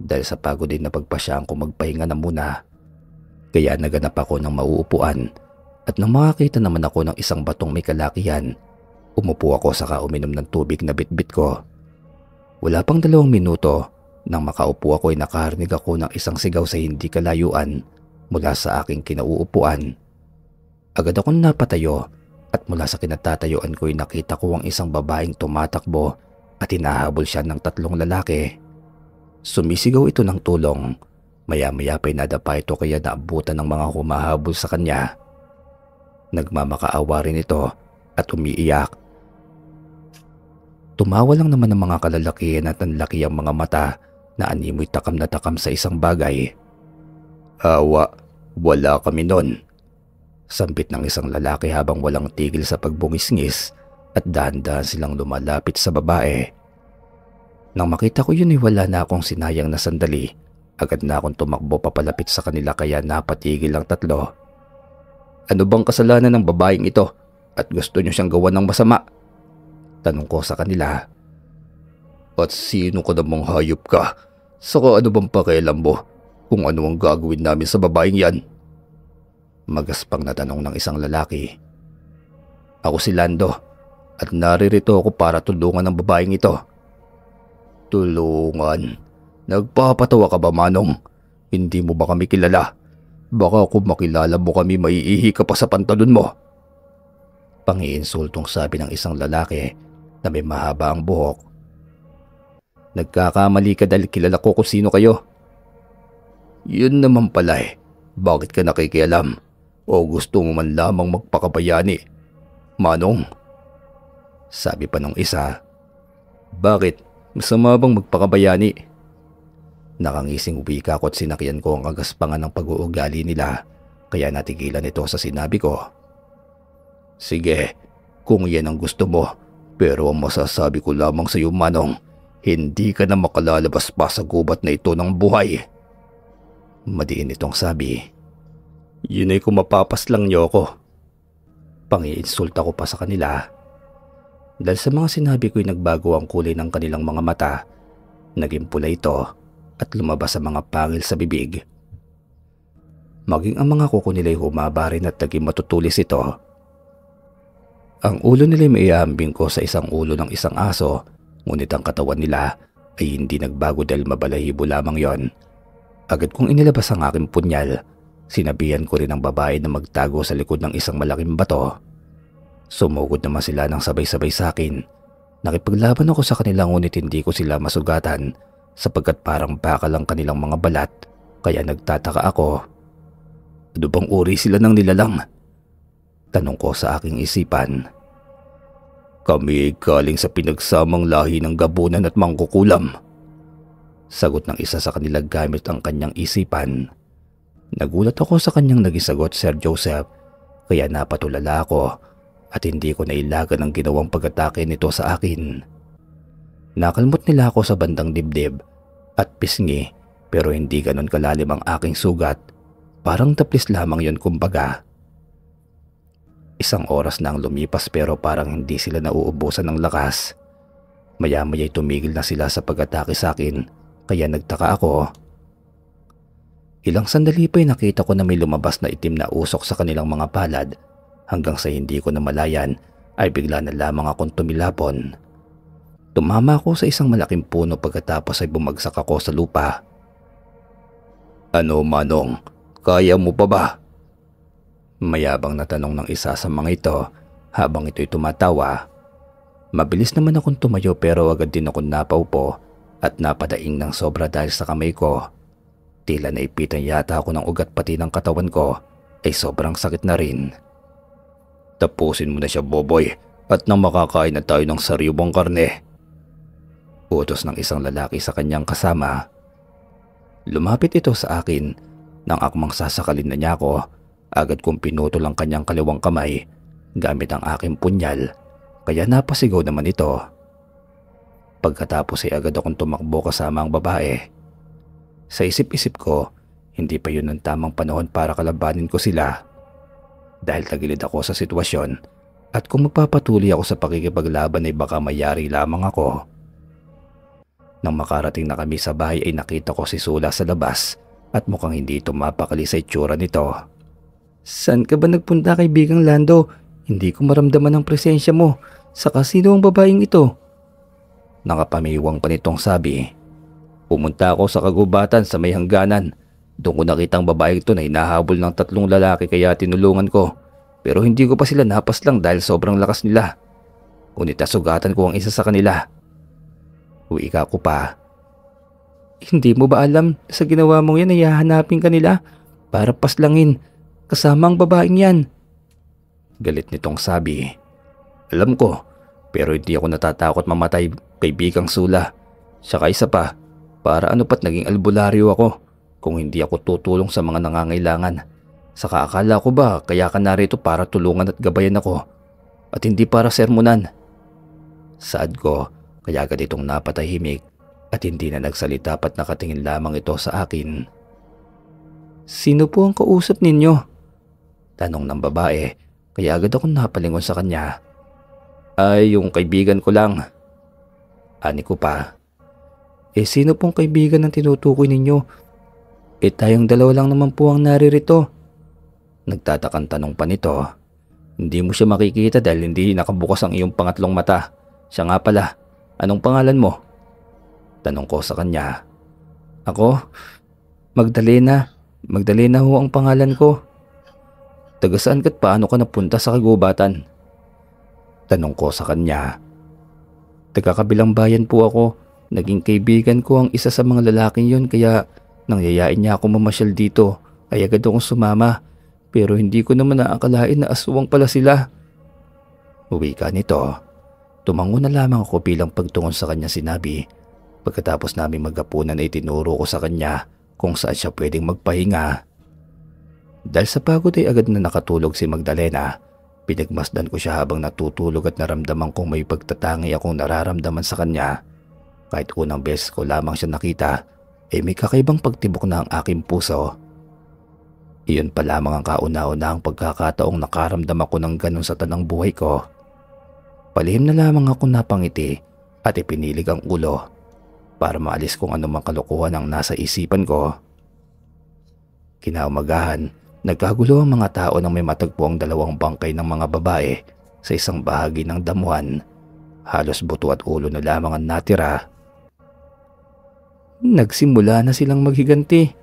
[SPEAKER 1] Dahil sa pagod din na pagpasyaan ko magpahinga na muna. Kaya naganap ako ng mauupuan at nang makakita naman ako ng isang batong may kalakihan, umupo ako saka uminom ng tubig na bitbit ko. Wala pang dalawang minuto nang makaupo ako ay nakarinig ako ng isang sigaw sa hindi kalayuan mula sa aking kinauupuan. Agad akong napatayo at mula sa kinatatayuan ko'y nakita ko ang isang babaeng tumatakbo at hinahabol siya ng tatlong lalaki. Sumisigaw ito ng tulong. Maya-maya pa'y nadapa ito kaya naabutan ng mga humahabol sa kanya. Nagmamakaawa rin ito at umiiyak. Tumawa lang naman ang mga kalalakihan at ang laki ang mga mata na animoy takam na takam sa isang bagay. Awa, wala kami noon sambit ng isang lalaki habang walang tigil sa pagbungis at dahan-dahan silang lumalapit sa babae. Nang makita ko yun ay wala na akong sinayang na sandali, agad na akong tumakbo papalapit sa kanila kaya napatigil ang tatlo. Ano bang kasalanan ng babaeng ito at gusto niyo siyang gawa ng masama? Tanong ko sa kanila. At sino ka namang hayop ka? Saka ano bang pakialam mo kung ano ang gagawin namin sa babaeng yan? Magaspang na tanong ng isang lalaki. Ako si Lando at naririto ako para tulungan ang babaeng ito. Tulungan? Nagpapatawa ka ba Manong? Hindi mo ba kami kilala? Baka kung makilala mo kami maiihi ka pa sa pantalon mo. Pangiinsultong sabi ng isang lalaki na may mahaba ang buhok. Nagkakamali ka dahil kilala ko kung sino kayo. Yun naman pala eh. Bakit ka nakikialam? O gusto mo man lamang magpakabayani? Manong? Sabi pa nung isa, Bakit? Masama bang magpakabayani? Nakangising wika ko at sinakyan ko ang agaspangan ng pag-uugali nila kaya natigilan ito sa sinabi ko. Sige, kung yan ang gusto mo, pero ang masasabi ko lamang sa iyo manong, hindi ka na makalalabas pa sa gubat na ito ng buhay. Madiin itong sabi. Yun ay kung lang niyo ako. Pangiinsulta ko pa sa kanila. Dahil sa mga sinabi ko'y nagbago ang kulay ng kanilang mga mata, naging pula ito at lumabas sa mga pangil sa bibig. Maging ang mga kuko nila'y humaba rin at naging matutulis ito. Ang ulo nila'y maiambing ko sa isang ulo ng isang aso, ngunit ang katawan nila ay hindi nagbago dahil mabalahibo lamang yon. Agad kong inilabas ang aking punyal Sinabihan ko rin ang babae na magtago sa likod ng isang malaking bato. Sumugod naman sila ng sabay-sabay sa akin. Nakipaglaban ako sa kanila ngunit hindi ko sila masugatan sapagkat parang baka lang kanilang mga balat kaya nagtataka ako. Ano bang uri sila ng nilalang? Tanong ko sa aking isipan. Kami galing sa pinagsamang lahi ng gabunan at mangkukulam. Sagot ng isa sa kanila gamit ang kanyang isipan. Nagulat ako sa kanyang nagisagot, Sir Joseph, kaya napatulala ako at hindi ko nailagan ang ginawang pag-atake nito sa akin. Nakalmot nila ako sa bandang dibdib at pisngi pero hindi ganon kalalim ang aking sugat. Parang taplis lamang yon kumbaga. Isang oras na ang lumipas pero parang hindi sila nauubusan ng lakas. Maya-maya tumigil na sila sa pag-atake sa akin kaya nagtaka ako Ilang sandali pa'y nakita ko na may lumabas na itim na usok sa kanilang mga palad hanggang sa hindi ko na malayan ay bigla na lamang akong tumilapon. Tumama ako sa isang malaking puno pagkatapos ay bumagsak ako sa lupa. Ano manong, kaya mo pa ba? Mayabang na tanong ng isa sa mga ito habang ito'y tumatawa. Mabilis naman akong tumayo pero agad din ako napaupo at napadaing ng sobra dahil sa kamay ko Tila naipitan yata ako ng ugat pati ng katawan ko ay sobrang sakit na rin. Tapusin mo na siya boboy at nang makakain na tayo ng sariwang karne. Utos ng isang lalaki sa kanyang kasama. Lumapit ito sa akin nang akmang sasakalin na niya ako agad kong pinutol ang kanyang kaliwang kamay gamit ang aking punyal kaya napasigaw naman ito. Pagkatapos ay agad akong tumakbo kasama ang babae sa isip-isip ko, hindi pa yun ang tamang panahon para kalabanin ko sila dahil tagilid ako sa sitwasyon at kung magpapatuloy ako sa pakikipaglaban ay baka mayari lamang ako. Nang makarating na kami sa bahay ay nakita ko si Sula sa labas at mukhang hindi ito mapakali sa itsura nito. San ka ba nagpunta kay Bigang Lando? Hindi ko maramdaman ang presensya mo. Sa kasino ang babaeng ito? Nakapamiwang pa nitong sabi Pumunta ako sa kagubatan sa may hangganan. Doon ko nakitang babae ito na hinahabol ng tatlong lalaki kaya tinulungan ko. Pero hindi ko pa sila napas lang dahil sobrang lakas nila. Ngunit nasugatan ko ang isa sa kanila. Uika ko pa. Hindi mo ba alam sa ginawa mong yan ay hahanapin kanila para paslangin kasama ang babaeng yan? Galit nitong sabi. Alam ko, pero hindi ako natatakot mamatay kay Bigang Sula. Saka isa pa, para ano pat naging albularyo ako kung hindi ako tutulong sa mga nangangailangan. Saka akala ko ba kaya ka narito para tulungan at gabayan ako at hindi para sermonan. Sad ko kaya agad itong napatahimik at hindi na nagsalita pat nakatingin lamang ito sa akin. Sino po ang kausap ninyo? Tanong ng babae kaya agad akong napalingon sa kanya. Ay yung kaibigan ko lang. Ani ko pa eh sino pong kaibigan ang tinutukoy ninyo? Eh tayong dalawa lang naman po ang naririto. Nagtatakang tanong pa nito. Hindi mo siya makikita dahil hindi nakabukas ang iyong pangatlong mata. Siya nga pala, anong pangalan mo? Tanong ko sa kanya. Ako? Magdalena. Magdalena ho ang pangalan ko. Tagasaan ka't paano ka napunta sa kagubatan? Tanong ko sa kanya. Taga kabilang bayan po ako Naging kaibigan ko ang isa sa mga lalaking yon kaya nangyayain niya ako mamasyal dito ay agad akong sumama pero hindi ko naman naakalain na aswang pala sila. Uwi ka nito. Tumango na lamang ako bilang pagtungon sa kanya sinabi. Pagkatapos namin magkapunan ay tinuro ko sa kanya kung saan siya pwedeng magpahinga. Dahil sa pagod ay agad na nakatulog si Magdalena. Pinagmasdan ko siya habang natutulog at naramdaman kong may pagtatangi akong nararamdaman sa kanya. Kahit unang beses ko lamang siya nakita, ay eh may kakaibang pagtibok na ang aking puso. Iyon pa lamang ang kauna-una ang pagkakataong nakaramdam ako ng ganun sa tanang buhay ko. Palihim na lamang ako napangiti at ipinilig ang ulo para maalis kung anumang kalukuhan ang nasa isipan ko. Kinaumagahan, nagkagulo ang mga tao nang may matagpo ang dalawang bangkay ng mga babae sa isang bahagi ng damuhan. Halos buto at ulo na lamang ang natira Nagsimula na silang maghiganti.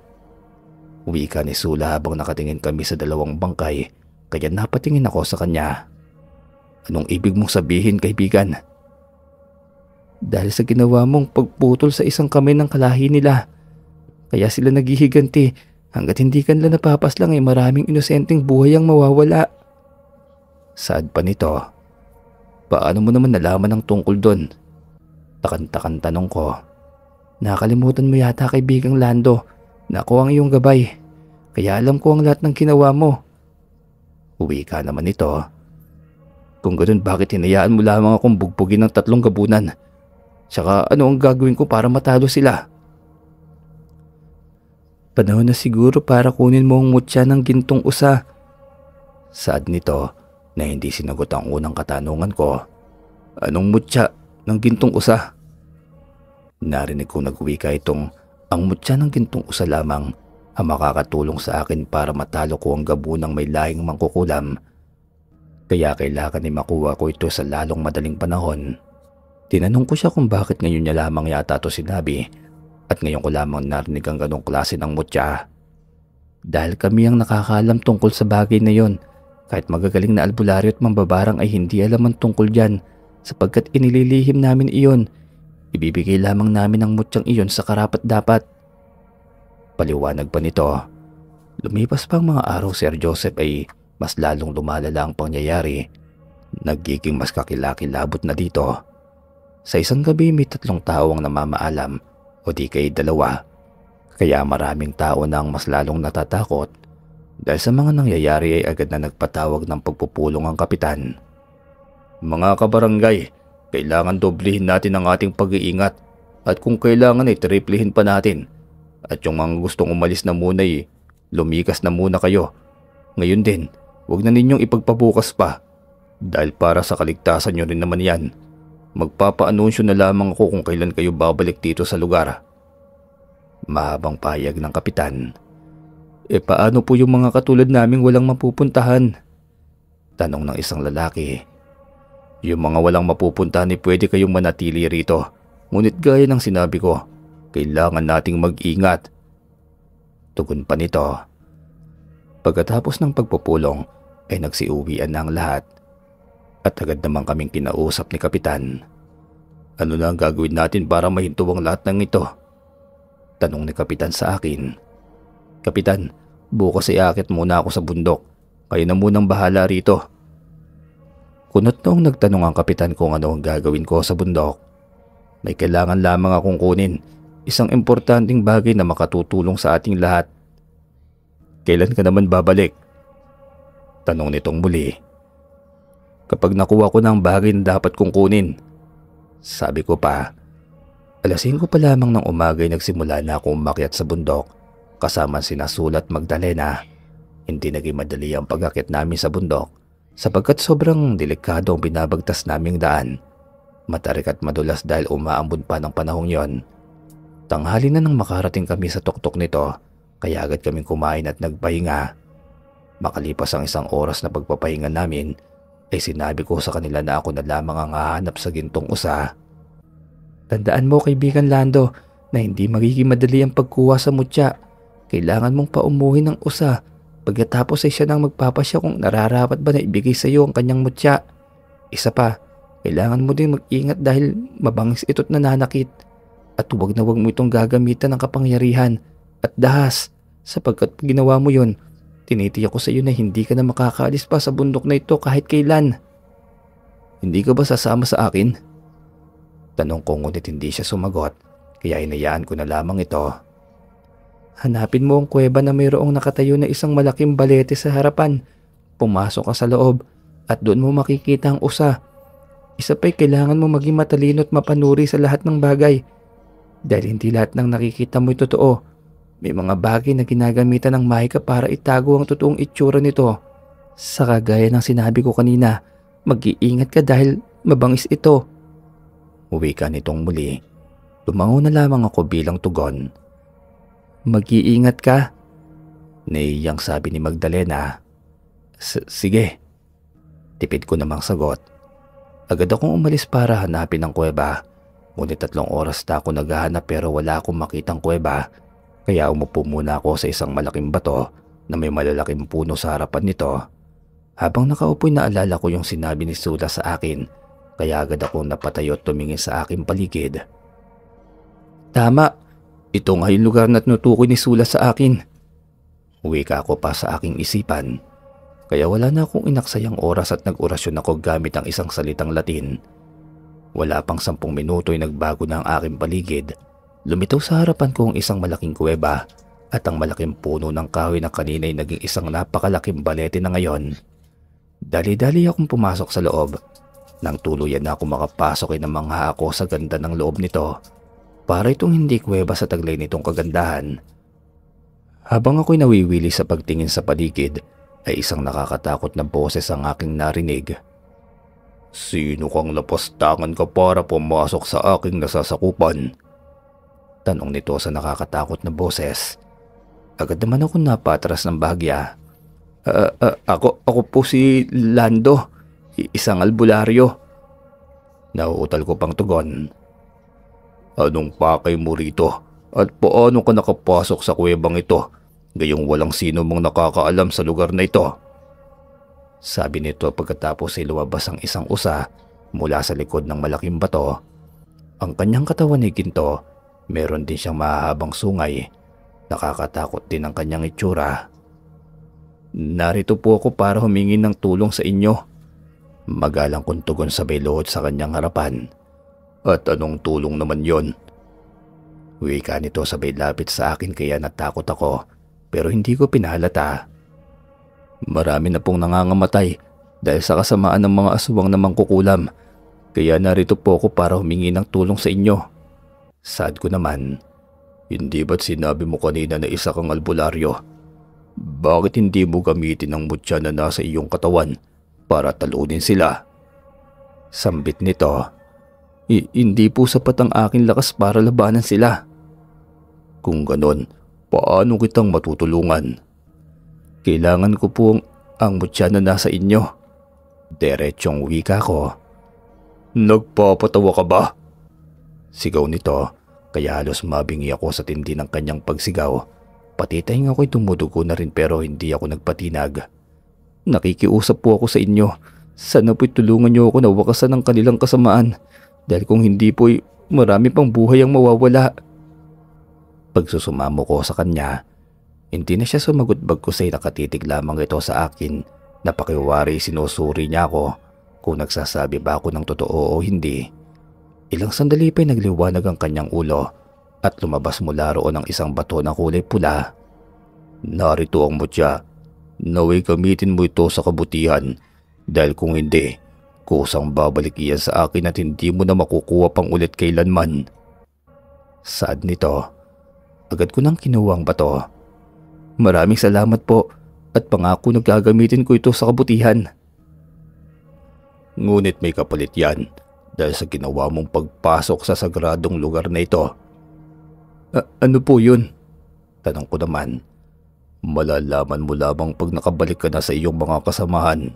[SPEAKER 1] Uwi ka ni Sula habang nakatingin kami sa dalawang bangkay kaya napatingin ako sa kanya. Anong ibig mong sabihin kaibigan? Dahil sa ginawa mong pagputol sa isang kamay ng kalahi nila, kaya sila naghihiganti hanggat hindi ka napapas lang ay maraming inosenteng buhay ang mawawala. Sad pa nito. Paano mo naman nalaman ang tungkol doon? Takantakan tanong ko. Nakalimutan mo yata kay Bigang Lando na ako ang iyong gabay. Kaya alam ko ang lahat ng ginawa mo. Uwi ka naman ito. Kung ganun bakit hinayaan mo lamang akong bugbugin ng tatlong gabunan? Tsaka ano ang gagawin ko para matalo sila? Panahon na siguro para kunin mo ang mutya ng gintong usa. Sad nito na hindi sinagot ang unang katanungan ko. Anong mutya ng gintong usa? Narinig ko ka itong ang mutya ng gintong usa lamang ang makakatulong sa akin para matalo ko ang gabo ng may lahing mangkukulam. Kaya kailangan ni makuha ko ito sa lalong madaling panahon. Tinanong ko siya kung bakit ngayon niya lamang yata ito sinabi at ngayon ko lamang narinig ang ganong klase ng mutya. Dahil kami ang nakakaalam tungkol sa bagay na yon kahit magagaling na albularyo at mambabarang ay hindi alaman tungkol dyan sapagkat inililihim namin iyon Ibibigay lamang namin ang mutyang iyon sa karapat dapat. Paliwanag pa nito, lumipas pang mga araw Sir Joseph ay mas lalong lumalala ang pangyayari. Nagiging mas kakilakilabot na dito. Sa isang gabi may tatlong tao ang namamaalam o di kay dalawa. Kaya maraming tao na ang mas lalong natatakot dahil sa mga nangyayari ay agad na nagpatawag ng pagpupulong ang kapitan. Mga kabarangay, kailangan doblehin natin ang ating pag-iingat at kung kailangan ay triplehin pa natin. At yung mga gustong umalis na muna ay lumikas na muna kayo. Ngayon din, huwag na ninyong ipagpabukas pa dahil para sa kaligtasan nyo rin naman yan. Magpapaanunsyo na lamang ako kung kailan kayo babalik dito sa lugar. Mahabang payag ng kapitan. E paano po yung mga katulad naming walang mapupuntahan? Tanong ng isang lalaki yung mga walang mapupuntahan ni pwede kayong manatili rito. Ngunit gaya ng sinabi ko, kailangan nating mag-ingat. Tugon pa nito. Pagkatapos ng pagpupulong ay nagsiuwian na ang lahat at agad naman kaming kinausap ni Kapitan. Ano na ang gagawin natin para mahinto ang lahat ng ito? Tanong ni Kapitan sa akin. Kapitan, bukas ay akit muna ako sa bundok. Kayo na munang bahala rito. Kunot noong nagtanong ang kapitan kung ano ang gagawin ko sa bundok. May kailangan lamang akong kunin, isang importanteng bagay na makatutulong sa ating lahat. Kailan ka naman babalik? Tanong nitong muli. Kapag nakuha ko ng bagay na dapat kong kunin, sabi ko pa, alas 5 pa lamang ng umagay nagsimula na akong umakyat sa bundok kasama si Nasul at Magdalena. Hindi naging madali ang pagakit namin sa bundok sapagkat sobrang delikado ang binabagtas naming daan. Matarik at madulas dahil umaambon pa ng panahong yon. Tanghali na nang makarating kami sa tuktok nito kaya agad kaming kumain at nagpahinga. Makalipas ang isang oras na pagpapahinga namin ay sinabi ko sa kanila na ako na lamang ang hahanap sa gintong usa. Tandaan mo kaibigan Lando na hindi magiging madali ang pagkuha sa mutya. Kailangan mong paumuhin ng usa Pagkatapos ay siya nang magpapasya kung nararapat ba na ibigay sa iyo ang kanyang mutya. Isa pa, kailangan mo din mag-ingat dahil mabangis ito't nananakit. At huwag na huwag mo itong gagamitan ng kapangyarihan at dahas sapagkat ginawa mo yon, tinitiyak ko sa iyo na hindi ka na makakaalis pa sa bundok na ito kahit kailan. Hindi ka ba sasama sa akin? Tanong ko ngunit hindi siya sumagot kaya inayaan ko na lamang ito Hanapin mo ang kuweba na mayroong nakatayo na isang malaking balete sa harapan. Pumasok ka sa loob at doon mo makikita ang usa. Isa pa'y kailangan mo maging matalino at mapanuri sa lahat ng bagay. Dahil hindi lahat ng nakikita mo'y totoo. May mga bagay na ginagamitan ng mahika para itago ang totoong itsura nito. Sa kagaya ng sinabi ko kanina, mag-iingat ka dahil mabangis ito. Uwi ka nitong muli. Tumango na lamang ako bilang tugon. Mag-iingat ka. Naiyang sabi ni Magdalena. Sige. Tipid ko namang sagot. Agad akong umalis para hanapin ang kuweba. Ngunit tatlong oras na ako naghahanap pero wala akong makitang kuweba. Kaya umupo muna ako sa isang malaking bato na may malalaking puno sa harapan nito. Habang nakaupoy naalala ko yung sinabi ni Sula sa akin kaya agad akong napatayo at tumingin sa aking paligid. Tama! Ito nga yung lugar na tinutukoy ni Sula sa akin. Uwi ka ako pa sa aking isipan. Kaya wala na akong inaksayang oras at nag-orasyon ako gamit ang isang salitang Latin. Wala pang sampung minuto ay nagbago na ang aking paligid. Lumitaw sa harapan ko ang isang malaking kuweba at ang malaking puno ng kahoy na kanina ay naging isang napakalaking balete na ngayon. Dali-dali akong pumasok sa loob. Nang tuluyan na ako makapasok ay namangha ako sa ganda ng loob nito para itong hindi kuweba sa taglay nitong kagandahan. Habang ako'y nawiwili sa pagtingin sa paligid, ay isang nakakatakot na boses ang aking narinig. Sino kang lapastangan ka para pumasok sa aking nasasakupan? Tanong nito sa nakakatakot na boses. Agad naman ako napatras ng bahagya. Uh, uh, ako, ako po si Lando, isang albularyo. Nauutal ko pang tugon. Anong pakay mo rito? At paano ka nakapasok sa kuwebang ito? Gayong walang sino mang nakakaalam sa lugar na ito. Sabi nito pagkatapos ay lumabas ang isang usa mula sa likod ng malaking bato. Ang kanyang katawan ay ginto, meron din siyang mahahabang sungay. Nakakatakot din ang kanyang itsura. Narito po ako para humingi ng tulong sa inyo. Magalang kong tugon sa baylood sa kanyang harapan. At anong tulong naman yon? Wika nito sabay lapit sa akin kaya natakot ako pero hindi ko pinalata. Marami na pong nangangamatay dahil sa kasamaan ng mga aswang na mangkukulam kaya narito po ako para humingi ng tulong sa inyo. Sad ko naman. Hindi ba't sinabi mo kanina na isa kang albularyo? Bakit hindi mo gamitin ang mutya na nasa iyong katawan para talunin sila? Sambit nito I- hindi po sapat ang aking lakas para labanan sila. Kung ganon, paano kitang matutulungan? Kailangan ko po ang, ang mutya na nasa inyo. Diretsyong wika ko. Nagpapatawa ka ba? Sigaw nito kaya halos mabingi ako sa tindi ng kanyang pagsigaw. Pati tayong ako'y tumudugo na rin pero hindi ako nagpatinag. Nakikiusap po ako sa inyo. Sana po'y tulungan niyo ako na wakasan ang kanilang kasamaan. Dahil kung hindi po, marami pang buhay ang mawawala. Pagsusumamo ko sa kanya, hindi na siya sumagot bagkusay nakatitig lamang ito sa akin. Napakiwari sinusuri niya ako kung nagsasabi ba ako ng totoo o hindi. Ilang sandali pa'y nagliwanag ang kanyang ulo at lumabas mula roon ang isang bato na kulay pula. Narito ang mutya. Naway gamitin mo ito sa kabutihan dahil kung hindi, Kusang babalik iyan sa akin at hindi mo na makukuha pang ulit kailanman. Sad nito, agad ko nang kinuha ang bato. Maraming salamat po at pangako na gagamitin ko ito sa kabutihan. Ngunit may kapalit yan dahil sa ginawa mong pagpasok sa sagradong lugar na ito. ano po yun? Tanong ko naman. Malalaman mo lamang pag nakabalik ka na sa iyong mga kasamahan.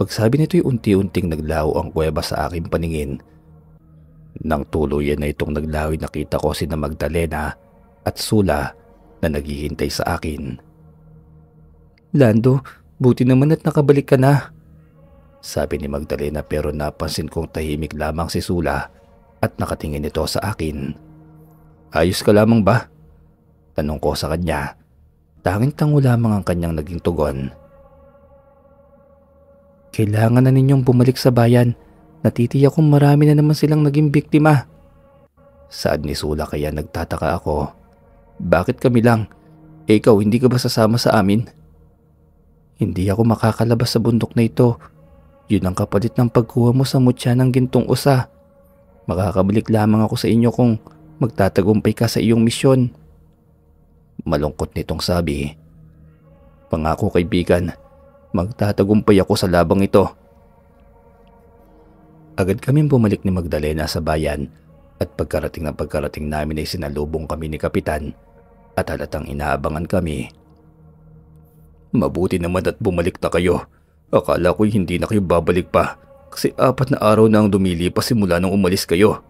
[SPEAKER 1] Pagsabi nito'y unti-unting naglaho ang kuweba sa aking paningin. Nang tuluyan na itong naglaho'y nakita ko si na Magdalena at Sula na naghihintay sa akin. Lando, buti naman at nakabalik ka na. Sabi ni Magdalena pero napansin kong tahimik lamang si Sula at nakatingin ito sa akin. Ayos ka lamang ba? Tanong ko sa kanya. Tanging tango lamang ang kanyang naging tugon. Kailangan na ninyong bumalik sa bayan. Natitiyak kong marami na naman silang naging biktima. Saad ni Sula kaya nagtataka ako. Bakit kami lang? E ikaw hindi ka ba sasama sa amin? Hindi ako makakalabas sa bundok na ito. Yun ang kapalit ng pagkuha mo sa mutya ng gintong usa. Makakabalik lamang ako sa inyo kung magtatagumpay ka sa iyong misyon. Malungkot nitong sabi. Pangako kaibigan, Magtatagumpay ako sa labang ito. Agad kaming bumalik ni Magdalena sa bayan at pagkarating ng pagkarating namin ay sinalubong kami ni Kapitan at halatang inaabangan kami. Mabuti naman at bumalik na kayo. Akala ko'y hindi na kayo babalik pa kasi apat na araw na ang dumili pa simula nang umalis kayo.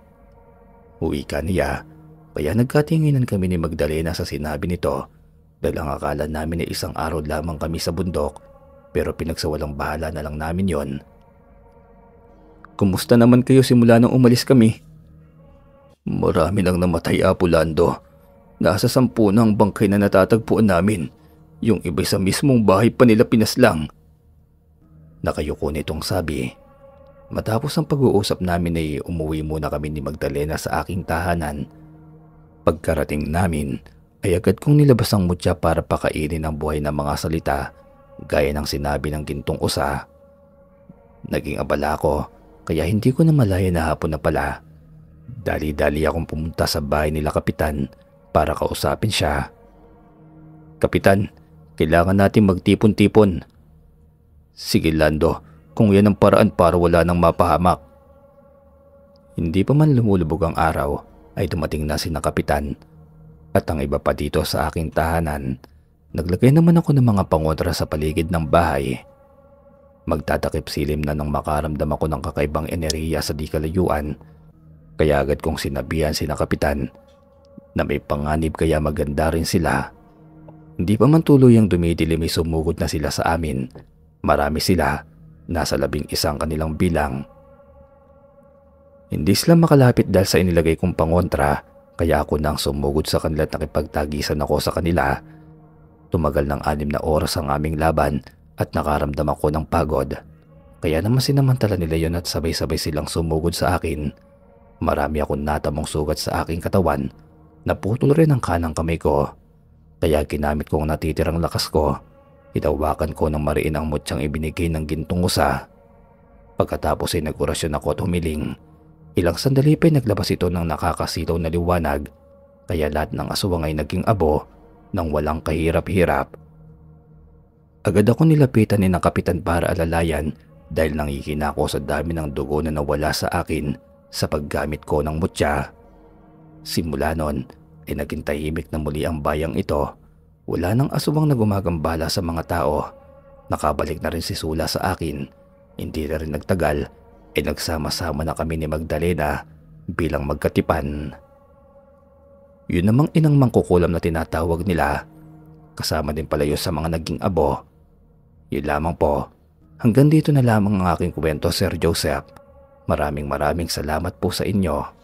[SPEAKER 1] Uwi ka niya kaya nagkatinginan kami ni Magdalena sa sinabi nito dahil ang akala namin ay isang araw lamang kami sa bundok pero pinagsawalang bahala na lang namin yon. Kumusta naman kayo simula nang umalis kami? Marami nang namatay Apulando. Nasa sampu na ang bangkay na natatagpuan namin. Yung iba sa mismong bahay pa nila pinaslang. Nakayuko nitong sabi. Matapos ang pag-uusap namin ay umuwi muna kami ni Magdalena sa aking tahanan. Pagkarating namin ay agad kong nilabas ang mutya para pakainin ang buhay ng mga salita Gaya ng sinabi ng gintong usa, naging abala ako kaya hindi ko na malaya na hapon na pala. Dali-dali akong pumunta sa bahay nila kapitan para kausapin siya. Kapitan, kailangan natin magtipon-tipon. Sige Lando, kung yan ang paraan para wala nang mapahamak. Hindi pa man lumulubog ang araw ay dumating na si na kapitan at ang iba pa dito sa aking tahanan Naglagay naman ako ng mga pangontra sa paligid ng bahay. Magtatakip silim na nang makaramdam ako ng kakaibang enerhiya sa di kalayuan. Kaya agad kong sinabihan si nakapitan na may panganib kaya maganda rin sila. Hindi pa man tuloy ang dumidilim ay sumugod na sila sa amin. Marami sila, nasa labing isang kanilang bilang. Hindi sila makalapit dahil sa inilagay kong pangontra kaya ako nang sumugod sa kanila at nakipagtagisan ako sa kanila Tumagal ng anim na oras ang aming laban at nakaramdam ako ng pagod. Kaya naman sinamantala nila yon at sabay-sabay silang sumugod sa akin. Marami akong natamong sugat sa aking katawan. Naputol rin ang kanang kamay ko. Kaya ginamit ko ang natitirang lakas ko. Itawakan ko ng mariin ang mutyang ibinigay ng gintong usa. Pagkatapos ay nagorasyon ako at humiling. Ilang sandali pa ay naglabas ito ng nakakasilaw na liwanag kaya lahat ng aswang ay naging abo nang walang kahirap-hirap. Agad ako nilapitan ni ng kapitan para alalayan dahil nangihina ako sa dami ng dugo na nawala sa akin sa paggamit ko ng mutya. Simula noon ay naging tahimik na muli ang bayang ito. Wala nang asuwang na gumagambala sa mga tao. Nakabalik na rin si Sula sa akin. Hindi na rin nagtagal ay nagsama-sama na kami ni Magdalena bilang magkatipan. Yun namang inang mangkukulam na tinatawag nila. Kasama din pala yun sa mga naging abo. Yun lamang po. Hanggang dito na lamang ang aking kwento Sir Joseph. Maraming maraming salamat po sa inyo.